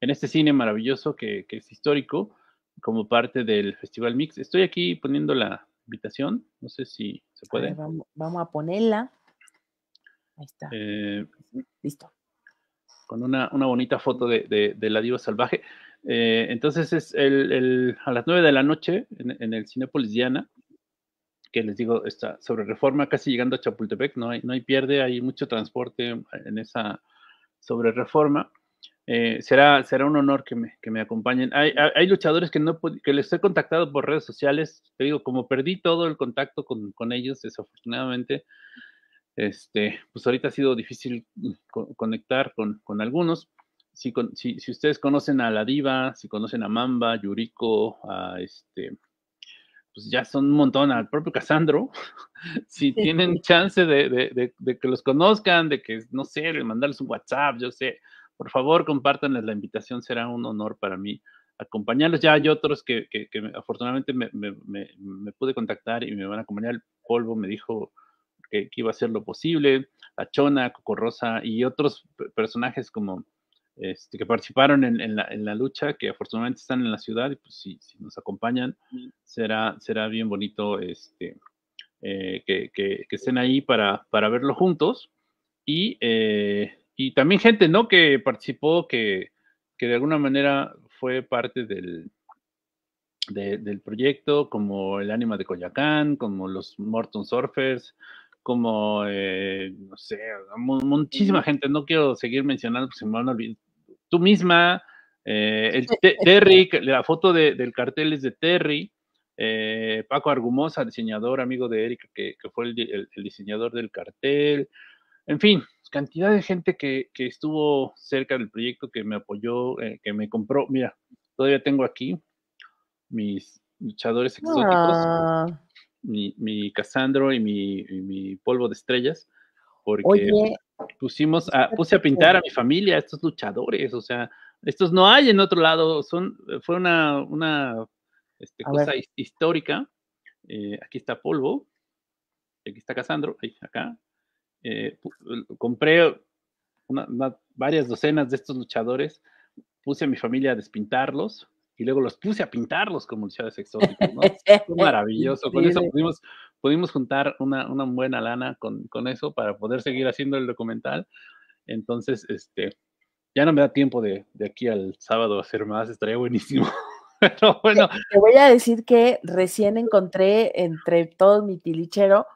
en este cine maravilloso que, es histórico, como parte del Festival Mix. Estoy aquí poniendo la invitación, no sé si se puede. vamos, a ponerla. Ahí está. Eh, Listo. Con una, una, bonita foto de, de, la diva salvaje. Eh, entonces es el, el, a las 9 de la noche en, el Cinepolis Diana, que les digo, está sobre reforma, casi llegando a Chapultepec, no hay, no hay pierde, hay mucho transporte en esa sobre reforma. Eh, será, será un honor que me, que me acompañen. Hay, hay, luchadores que, no, que les he contactado por redes sociales, te digo, como perdí todo el contacto con, con ellos, desafortunadamente, este, pues ahorita ha sido difícil conectar con, con algunos. Si, si, ustedes conocen a la diva, si conocen a Mamba, Yuriko, a este, pues ya son un montón, al propio Casandro, si tienen chance de, de, de, que los conozcan, de que, no sé, mandarles un WhatsApp, yo sé, por favor compártanles la invitación, será un honor para mí acompañarlos. Ya hay otros que, que, afortunadamente me, me, me, me, pude contactar y me van a acompañar. El polvo me dijo que, iba a hacer lo posible, La Chona, Cocorrosa y otros personajes como este, que participaron en, la, lucha, que afortunadamente están en la ciudad y pues si, nos acompañan, será, será bien bonito este, eh, que, que, estén ahí para, para verlo juntos. Y, eh, y también gente, ¿no? Que participó, que, que de alguna manera fue parte del, del proyecto, como el Ánima de Coyacán, como los Morton Surfers, como, eh, no sé, muchísima gente, no quiero seguir mencionando porque se me van a olvidar. Tú misma, eh, el Terry, la foto del cartel es de Terry, eh, Paco Argumosa, diseñador, amigo de Eric, que, fue el, diseñador del cartel, en fin, cantidad de gente que, estuvo cerca del proyecto, que me apoyó, eh, que me compró, mira, todavía tengo aquí mis luchadores exóticos. Ah mi, Casandro y mi, polvo de estrellas, porque pusimos a, puse a pintar a mi familia, a estos luchadores, o sea, estos no hay en otro lado, son, fue una, este, cosa histórica. Eh, aquí está polvo, aquí está Casandro, acá. Eh, compré varias docenas de estos luchadores, puse a mi familia a despintarlos y luego los puse a pintar los comerciales exóticos, ¿no? Fue maravilloso. Con eso pudimos, juntar una, buena lana con, eso para poder seguir haciendo el documental. Entonces, este, ya no me da tiempo de, de aquí al sábado hacer más, estaría buenísimo. Pero bueno. Te, voy a decir que recién encontré entre todos mi tilichero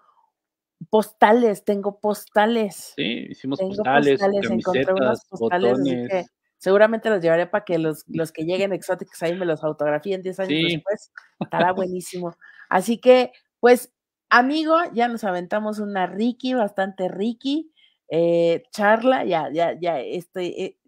postales, tengo postales. Sí, hicimos postales, encontré unos postales, Seguramente los llevaré para que los, que lleguen exóticos ahí me los autografíen 10 años después. Estará buenísimo. Así que, pues, amigo, ya nos aventamos una Ricky, bastante Ricky, eh, charla, ya, ya, ya, este, eh,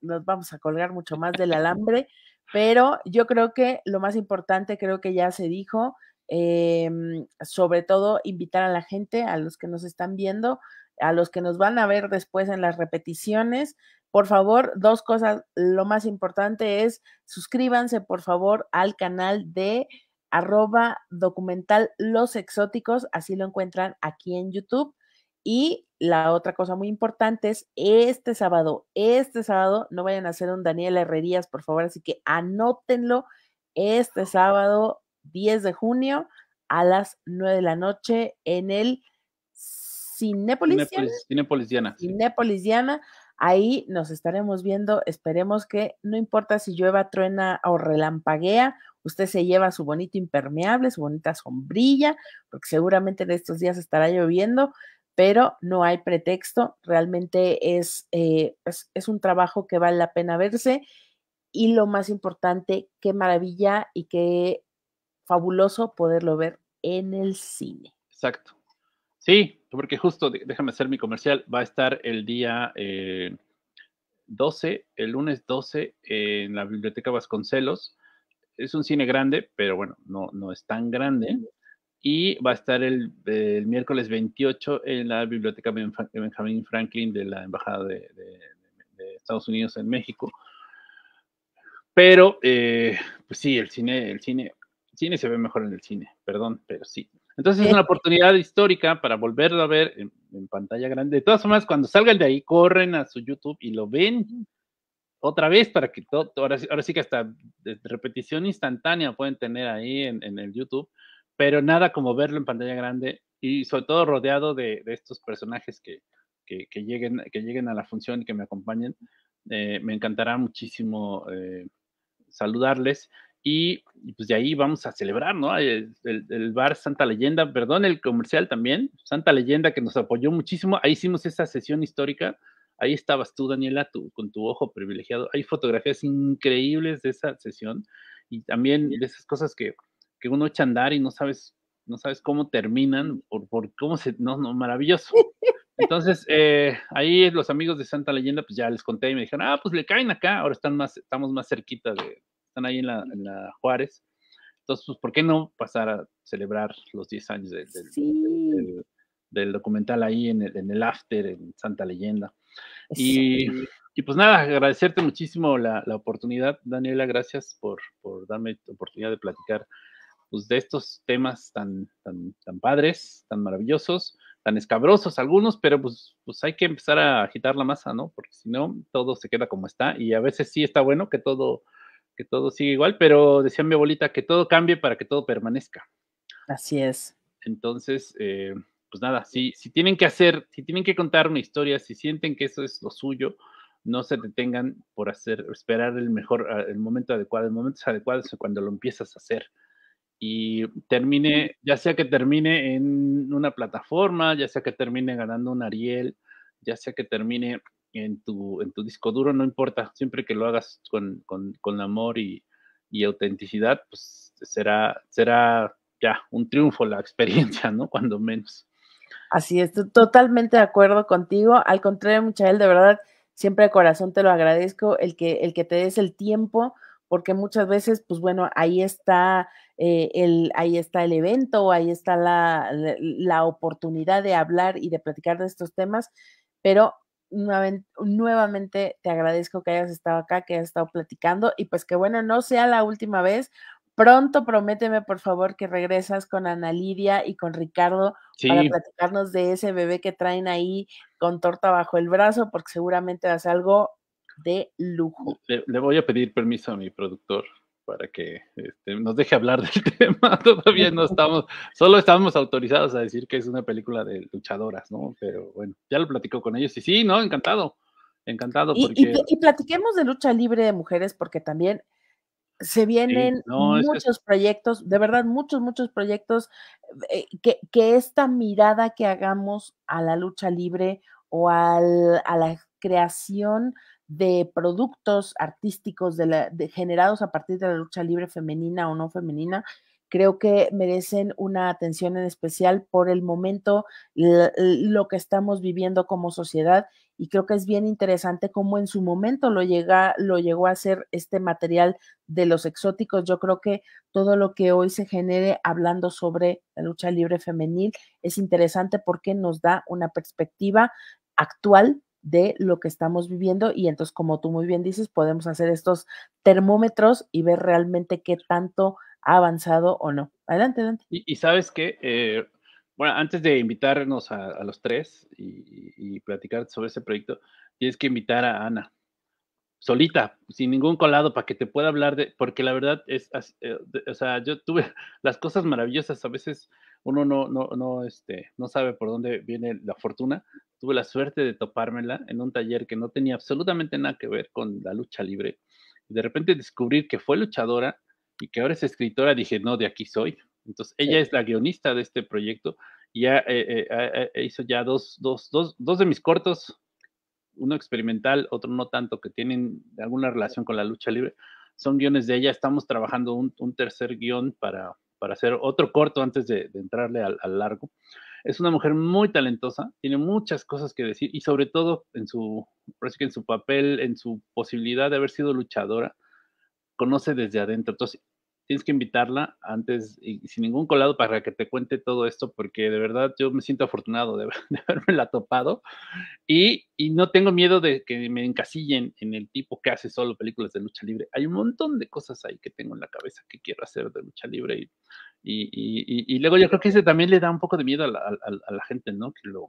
nos vamos a colgar mucho más del alambre, pero yo creo que lo más importante, creo que ya se dijo, em, sobre todo invitar a la gente, a los que nos están viendo, a los que nos van a ver después en las repeticiones, por favor, dos cosas. Lo más importante es suscríbanse, por favor, al canal de arroba documental Los Exóticos, así lo encuentran aquí en YouTube. Y la otra cosa muy importante es este sábado, este sábado, no vayan a hacer un Daniel Herrerías, por favor, así que anótenlo este sábado 10 de junio a las 9 de la noche en el Cinépolis. Cinépolis, Ahí nos estaremos viendo. Esperemos que no importa si llueva, truena o relampaguea, usted se lleva su bonito impermeable, su bonita sombrilla, porque seguramente en estos días estará lloviendo, pero no hay pretexto. Realmente es, eh, es un trabajo que vale la pena verse. Y lo más importante, qué maravilla y qué fabuloso poderlo ver en el cine. Exacto. Sí, porque justo, déjame hacer mi comercial, va a estar el día 12, eh, el lunes 12, en la Biblioteca Vasconcelos. Es un cine grande, pero bueno, no, no es tan grande. Y va a estar el, miércoles 28 en la Biblioteca Benjamin Franklin de la Embajada de, Estados Unidos en México. Pero, eh, pues sí, el cine, el cine, el cine se ve mejor en el cine, perdón, pero sí, entonces es una oportunidad histórica para volverlo a ver en, pantalla grande. De todas formas, cuando salgan de ahí, corren a su YouTube y lo ven otra vez para que ahora, sí que hasta de repetición instantánea pueden tener ahí en, el YouTube, pero nada como verlo en pantalla grande y sobre todo rodeado de, estos personajes que, lleguen, que lleguen a la función y que me acompañen. Eh, me encantará muchísimo eh, saludarles y, pues de ahí vamos a celebrar, ¿no? El, bar Santa Leyenda, perdón, el comercial también, Santa Leyenda que nos apoyó muchísimo, ahí hicimos esa sesión histórica, ahí estabas tú, Daniela, tú, con tu ojo privilegiado, hay fotografías increíbles de esa sesión y también de esas cosas que, que uno echa a andar y no sabes, no sabes cómo terminan, por, por cómo se, no, no, maravilloso. Entonces, eh, ahí los amigos de Santa Leyenda, pues ya les conté y me dijeron, ah, pues le caen acá, ahora están más, estamos más cerquita de, están ahí en la, la Juárez. Entonces, pues, ¿por qué no pasar a celebrar los 10 años del, del, documental ahí en el, en el, After, en Santa Leyenda? Y, y, pues nada, agradecerte muchísimo la, la oportunidad, Daniela, gracias por, por darme la oportunidad de platicar pues, de estos temas tan, tan, tan padres, tan maravillosos, tan escabrosos algunos, pero pues, pues hay que empezar a agitar la masa, ¿no? Porque si no, todo se queda como está y a veces sí está bueno que todo que todo sigue igual, pero decía mi abuelita que todo cambie para que todo permanezca. Así es. Entonces, eh, pues nada, si, si tienen que hacer, si tienen que contar una historia, si sienten que eso es lo suyo, no se detengan por hacer, esperar el mejor, ah, el momento adecuado. El momento adecuado cuando lo empiezas a hacer. Y termine, ya sea que termine en una plataforma, ya sea que termine ganando un Ariel, ya sea que termine en tu, en tu disco duro, no importa, siempre que lo hagas con, amor y, autenticidad, pues será, será ya un triunfo la experiencia, ¿no? Cuando menos. Así es, estoy totalmente de acuerdo contigo. Al contrario, Michael, de verdad, siempre de corazón te lo agradezco, el que, el que te des el tiempo, porque muchas veces, pues bueno, ahí está eh, el, ahí está el evento, ahí está la, la oportunidad de hablar y de platicar de estos temas, pero nuevamente te agradezco que hayas estado acá, que hayas estado platicando y pues que bueno, no sea la última vez. Pronto prométeme, por favor, que regresas con Ana Lidia y con Ricardo para platicarnos de ese bebé que traen ahí con torta bajo el brazo, porque seguramente vas algo de lujo. le voy a pedir permiso a mi productor para que este, nos deje hablar del tema. Todavía no estamos, solo estamos autorizados a decir que es una película de luchadoras, ¿no? Pero bueno, ya lo platico con ellos y sí, ¿no? Encantado, encantado. Y, platiquemos de lucha libre de mujeres porque también se vienen muchos proyectos, de verdad, muchos, muchos proyectos, eh, que, que, esta mirada que hagamos a la lucha libre o al, a la creación de productos artísticos de generados a partir de la lucha libre femenina o no femenina, creo que merecen una atención en especial por el momento, lo que estamos viviendo como sociedad. Y creo que es bien interesante cómo en su momento lo, llega, lo llegó a hacer este material de los exóticos. Yo creo que todo lo que hoy se genere hablando sobre la lucha libre femenil es interesante porque nos da una perspectiva actual de lo que estamos viviendo y entonces, como tú muy bien dices, podemos hacer estos termómetros y ver realmente qué tanto ha avanzado o no. Adelante, adelante. Y, sabes que, eh, bueno, antes de invitarnos a, los tres y, platicar sobre ese proyecto, tienes que invitar a Ana, solita, sin ningún colado, para que te pueda hablar de, porque la verdad es, eh, o sea, yo tuve las cosas maravillosas a veces uno no, no, no, este, no sabe por dónde viene la fortuna. Tuve la suerte de topármela en un taller que no tenía absolutamente nada que ver con la lucha libre. De repente descubrir que fue luchadora y que ahora es escritora, dije, no, de aquí soy. Entonces, ella es la guionista de este proyecto y ya, eh, eh, eh, hizo ya dos, dos, de mis cortos, uno experimental, otro no tanto, que tienen alguna relación con la lucha libre. Son guiones de ella. Estamos trabajando un, un tercer guión para para hacer otro corto antes de, entrarle al, largo. Es una mujer muy talentosa, tiene muchas cosas que decir y sobre todo en su, en su papel, en su posibilidad de haber sido luchadora, conoce desde adentro. Entonces, tienes que invitarla antes y sin ningún colado para que te cuente todo esto, porque de verdad yo me siento afortunado de, haberme la topado y, y, no tengo miedo de que me encasillen en el tipo que hace solo películas de lucha libre. Hay un montón de cosas ahí que tengo en la cabeza que quiero hacer de lucha libre y, y, y luego yo creo que ese también le da un poco de miedo a la, gente, ¿no? Que lo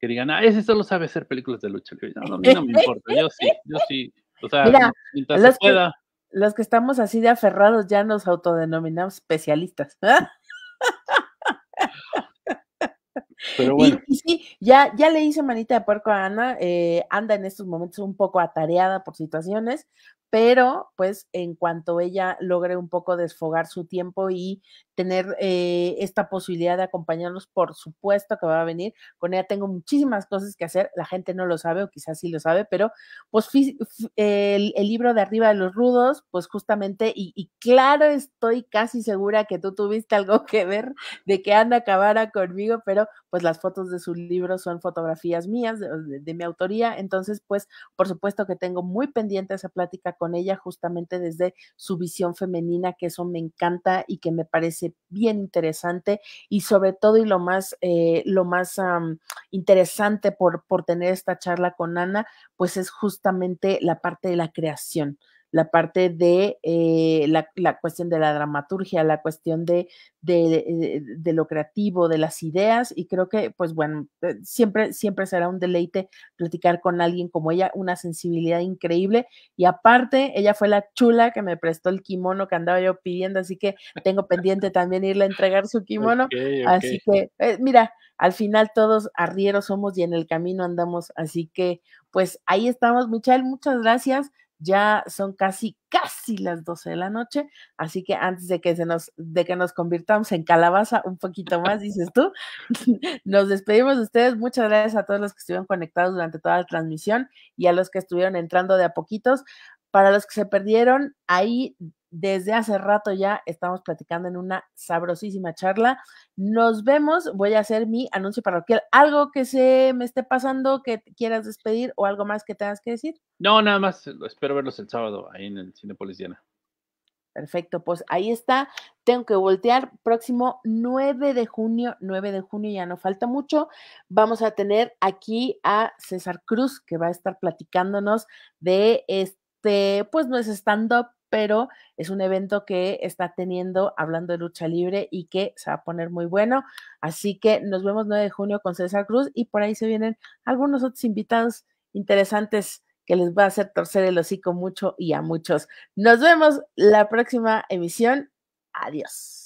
digan, ah, ese solo sabe hacer películas de lucha libre. No, no, a mí eh, no me importa, yo sí, yo sí. O sea, mientras pueda los que estamos así de aferrados ya nos autodenominamos especialistas. Pero bueno. y, sí, ya, ya le hice manita de puerco a Ana, eh, anda en estos momentos un poco atareada por situaciones, pero pues en cuanto ella logre un poco desfogar su tiempo y tener eh, esta posibilidad de acompañarnos, por supuesto que va a venir. Con ella tengo muchísimas cosas que hacer, la gente no lo sabe o quizás sí lo sabe, pero pues el, libro de arriba de los rudos, pues justamente, y, claro, estoy casi segura que tú tuviste algo que ver de que Ana acabara conmigo, pero pues las fotos de su libro son fotografías mías, de, de mi autoría, entonces pues por supuesto que tengo muy pendiente esa plática con ella justamente desde su visión femenina, que eso me encanta y que me parece bien interesante y sobre todo y lo más, eh, lo más interesante por, por tener esta charla con Ana, pues es justamente la parte de la creación, la parte de eh, la, cuestión de la dramaturgia, la cuestión de, de, lo creativo, de las ideas, y creo que, pues bueno, eh, siempre, siempre será un deleite platicar con alguien como ella, una sensibilidad increíble, y aparte, ella fue la chula que me prestó el kimono que andaba yo pidiendo, así que tengo pendiente también irle a entregar su kimono, así que, eh, mira, al final todos arrieros somos y en el camino andamos. Así que, pues ahí estamos, Michelle, muchas gracias. Ya son casi, casi las 12 de la noche, así que antes de que, se nos, de que nos convirtamos en calabaza un poquito más, dices tú, nos despedimos de ustedes. Muchas gracias a todos los que estuvieron conectados durante toda la transmisión y a los que estuvieron entrando de a poquitos. Para los que se perdieron, ahí desde hace rato ya estamos platicando en una sabrosísima charla. Nos vemos. Voy a hacer mi anuncio parroquial. ¿Algo que se me esté pasando que quieras despedir o algo más que tengas que decir? No, nada más. Eh, espero verlos el sábado ahí en el Cine Diana. Perfecto, pues ahí está. Tengo que voltear. Próximo 9 de junio, 9 de junio ya no falta mucho. Vamos a tener aquí a César Cruz que va a estar platicándonos de este, pues no es stand-up, pero es un evento que está teniendo hablando de lucha libre y que se va a poner muy bueno. Así que nos vemos 9 de junio con César Cruz y por ahí se vienen algunos otros invitados interesantes que les va a hacer torcer el hocico mucho y a muchos. Nos vemos la próxima emisión. Adiós.